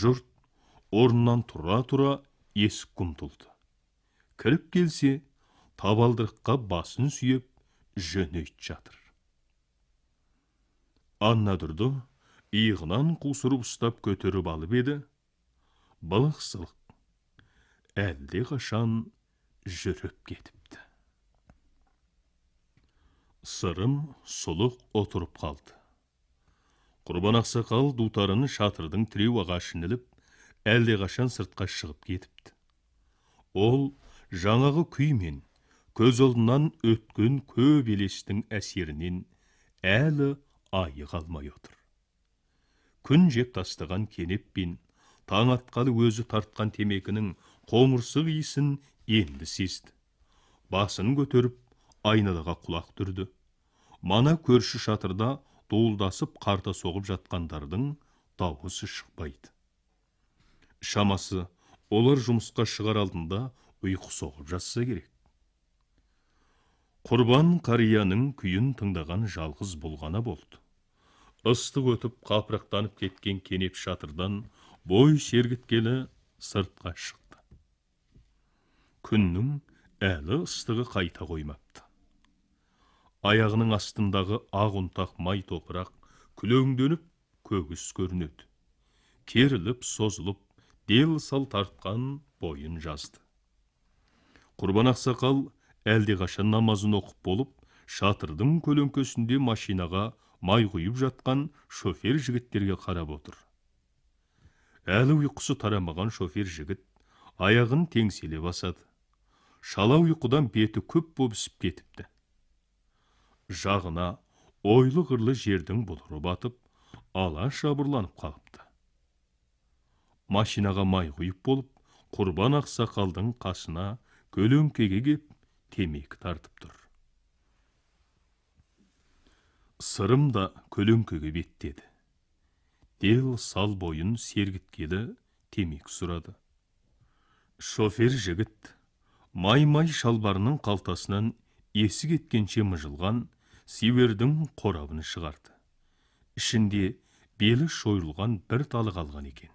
жұрт орнынан тұра тұра есік ұмтылды кіріп келсе табалдырыққа басын сүйеп жөнейт жатыр анна дұрды иығынан қусырып ұстап көтеріп алып еді былық сылық әлдеқашан жүріп кетіпті сырым сұлық отырып қалды құрбан ақсақал дутарын шатырдың тіреу ағашын іліп әлдеқашан сыртқа шығып кетіпті ол жаңағы күймен көз алдынан өткен көп елестің әсерінен әлі айы қалмай отыр күн жеп тастаған кенеппен таң атқалы өзі тартқан темекінің қоңырсық иісін енді сезді басын көтеріп айналаға құлақ түрді мана көрші шатырда дуылдасып қарта соғып жатқандардың дауысы шықпайды шамасы олар жұмысқа шығар алдында ұйқы соғып жатса керек құрбан қарияның күйін тыңдаған жалғыз бұл болды ыстық өтіп қапырақтанып кеткен кенеп шатырдан бой сергіткелі сыртқа шық күннің әлі ыстығы қайта қоймапты аяғының астындағы ақ ұнтақ май топырақ күлеңденіп көгіс көрінеді керіліп созылып дел сал тартқан бойын жазды құрбан ақсақал әлдеқашан намазын оқып болып шатырдың көлеңкесінде машинаға май құйып жатқан шофер жігіттерге қарап отыр әлі ұйқысы тарамаған шофер жігіт аяғын теңселе басады шала ұйқыдан беті көп боп ісіп кетіпті жағына ойлы қырлы жердің бұлыры батып ала шабырланып қалыпты машинаға май құйып болып құрбан ақсақалдың қасына көлеңкеге кеп темекі тартып тұр сырым да көлеңкеге беттеді дел сал бойын сергіткеді темекі сұрады шофер жігіт май май шалбарының қалтасынан есі кеткенше мыжылған сивердің қорабын шығарды ішінде белі шойылған бір талы қалған екен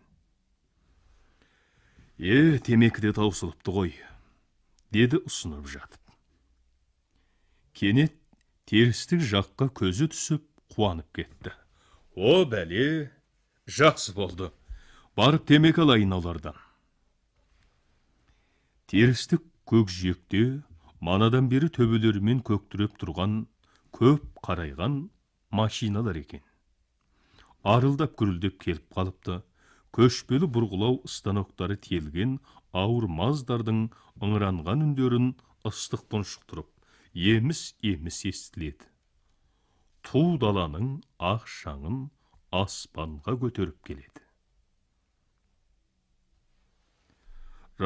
е темекі де таусылыпты ғой деді ұсынып жатып кенет терістік жаққа көзі түсіп қуанып кетті о бәле жақсы болды барып темекі алайын олардан терістік көкжиекте манадан бері төбелерімен көктіреп тұрған көп қарайған машиналар екен арылдап күрілдеп келіп қалыпты көшпелі бұрғылау станоктары тиелген ауыр маздардың ыңыранған үндерін ыстық тұншықтырып еміс еміс естіледі ту даланың ақ шаңын аспанға көтеріп келеді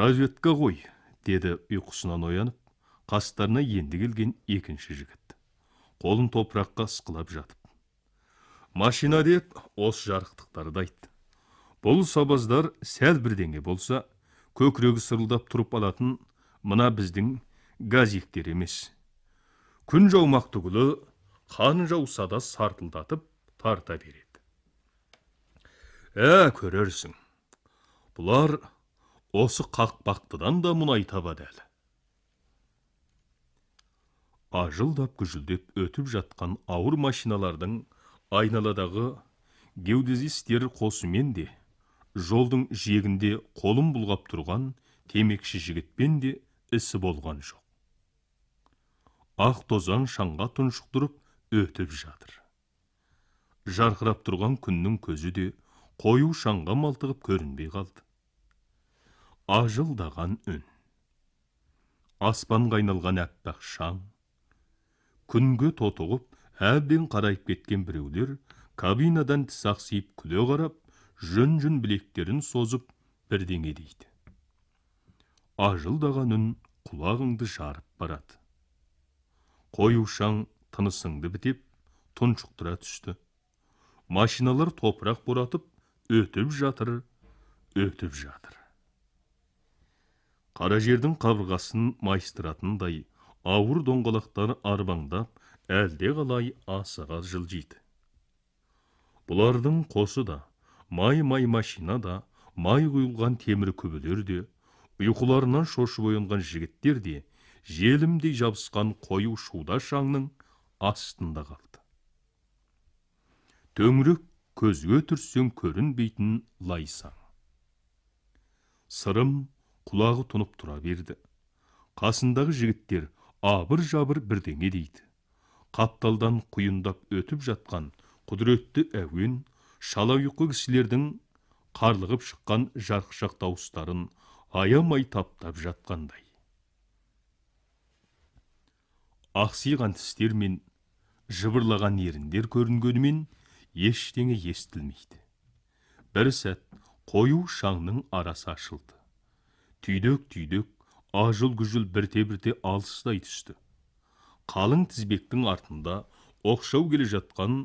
разведка ғой деді ұйқысынан оянып қастарына енді келген екінші жігіт қолын топыраққа ысқылап жатып машина деп осы жарықтықтарды айтты бұл сабаздар сәл бірдеңе болса көкірегі сырылдап тұрып алатын мына біздің газиктер емес күн жаумақ түгілі қан жауса да сартылдатып тарта береді ә көрерсің бұлар осы қақпақтыдан да мұнай табады әлі ажылдап күжілдеп өтіп жатқан ауыр машиналардың айналадағы геодезистер қосымен де жолдың жиегінде қолын бұлғап тұрған темекші жігітпен де ісі болған жоқ ақ тозаң шаңға тұншықтырып өтіп жатыр жарқырап тұрған күннің көзі де қою шаңға малтығып көрінбей қалды ажылдаған үн аспанға айналған аппақ шаң күнге тотығып әбден қарайып кеткен біреулер кабинадан тіс ақсиып күле қарап жүн жүн білектерін созып бірдеңе дейді ажылдаған үн құлағыңды жарып барады қою шаң тынысыңды бітеп тұншықтыра түсті машиналар топырақ боратып өтіп жатыр өтіп жатыр қара жердің қабырғасын майыстыратындай ауыр доңғалақтары арбаңдап қалай асыға жылжиды бұлардың қосы да май май машина да май құйылған темір күбілер де ұйқыларынан шошып оянған жігіттер де желімдей жабысқан қою шуда шаңның астында қалды төңірек көзге түрсең көрінбейтін лайсаң сырым құлағы тұнып тұра берді қасындағы жігіттер абыр жабыр бірдеңе дейді қапталдан құйындап өтіп жатқан құдіретті әуен шала ұйқы кісілердің қарлығып шыққан жарықшақ дауыстарын аямай таптап жатқандай ақсиған тістер мен жыбырлаған еріндер көрінгенімен ештеңе естілмейді бір сәт қою шаңның арасы ашылды түйдек түйдек ажыл күжіл бірте бірте алыстай түсті қалың тізбектің артында оқшау келе жатқан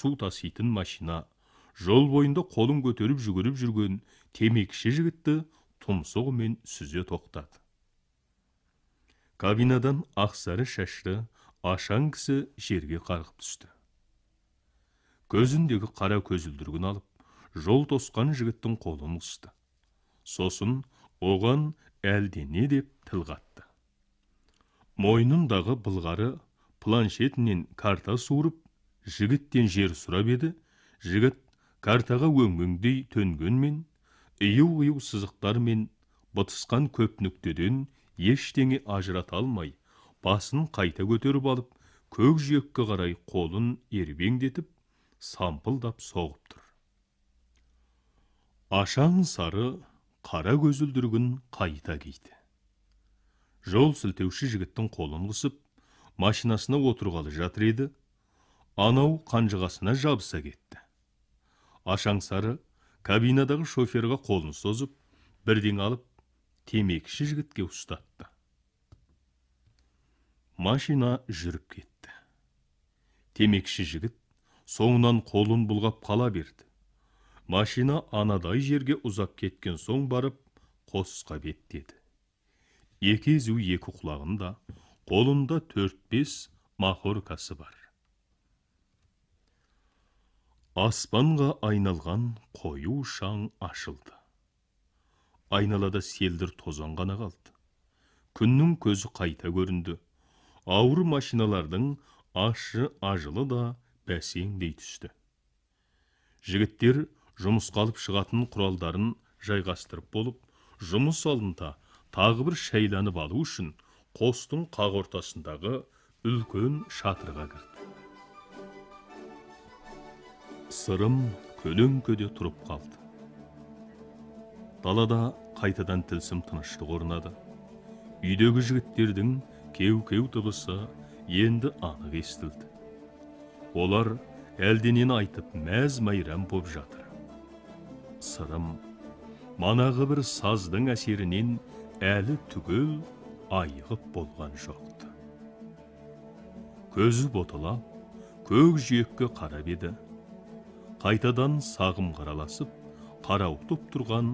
су таситын машина жол бойында қолын көтеріп жүгіріп жүрген темекіші жігітті тұмсығымен сүзе тоқтады кабинадан ақсары шашты ашаң кісі жерге қарғып түсті көзіндегі қара көзілдірігін алып жол тосқан жігіттің қолын ұсты сосын оған әлдене деп тіл қатты мойнындағы былғары планшетінен карта суырып жігіттен жер сұрап еді жігіт картаға өңгеңдей төнгенмен ию ию сызықтар мен бытысқан көп нүктеден ештеңе ажырата алмай басын қайта көтеріп алып көк жиекке қарай қолын ербеңдетіп сампылдап соғып тұр ашаң сары қара көзілдірігін қайта кейді. жол сілтеуші жігіттің қолын қысып машинасына отырғалы жатыр еді анау қанжығасына жабыса кетті ашаңсары кабинадағы шоферға қолын созып бірден алып темекші жігітке ұстатты машина жүріп кетті Темекші жігіт соңынан қолын бұлғап қала берді машина анадай жерге ұзап кеткен соң барып қосқа беттеді екі езу екі құлағында қолында төрт бес махоркасы бар аспанға айналған қою шаң ашылды айналада селдір тозаң ғана қалды күннің көзі қайта көрінді ауыр машиналардың ашы ажылы да бәсеңдей түсті жігіттер жұмыс қалып шығатын құралдарын жайғастырып болып жұмыс алдында тағы бір шайланып алу үшін қостың қақ ортасындағы үлкен шатырға кірді сырым көлеңкеде тұрып қалды далада қайтадан тілсім тыныштық орнады үйдегі жігіттердің кеу кеу дыбысы енді анық естілді олар әлденені айтып мәз майрам боп жатыр сырым манағы бір саздың әсерінен әлі түгел айығып болған жоқты көзі боталап көк жиекке қарап еді қайтадан қарау қарауытып тұрған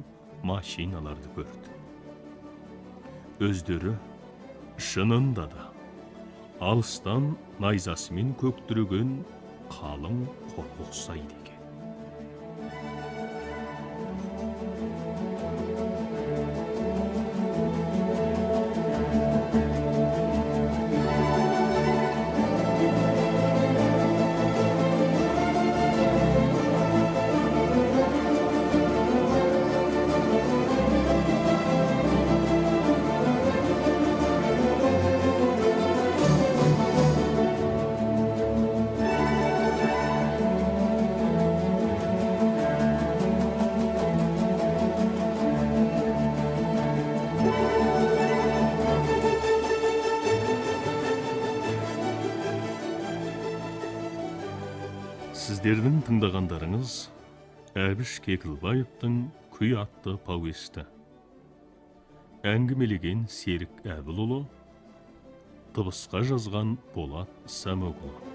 машиналарды көрді өздері шынында да алыстан найзасымен көктіреген қалың қорлық ұқсайды тыңдағандарыңыз әбіш кекілбаевтың күй атты повесті әңгімелеген серік әбілұлы дыбысқа жазған болат сәмөкұлы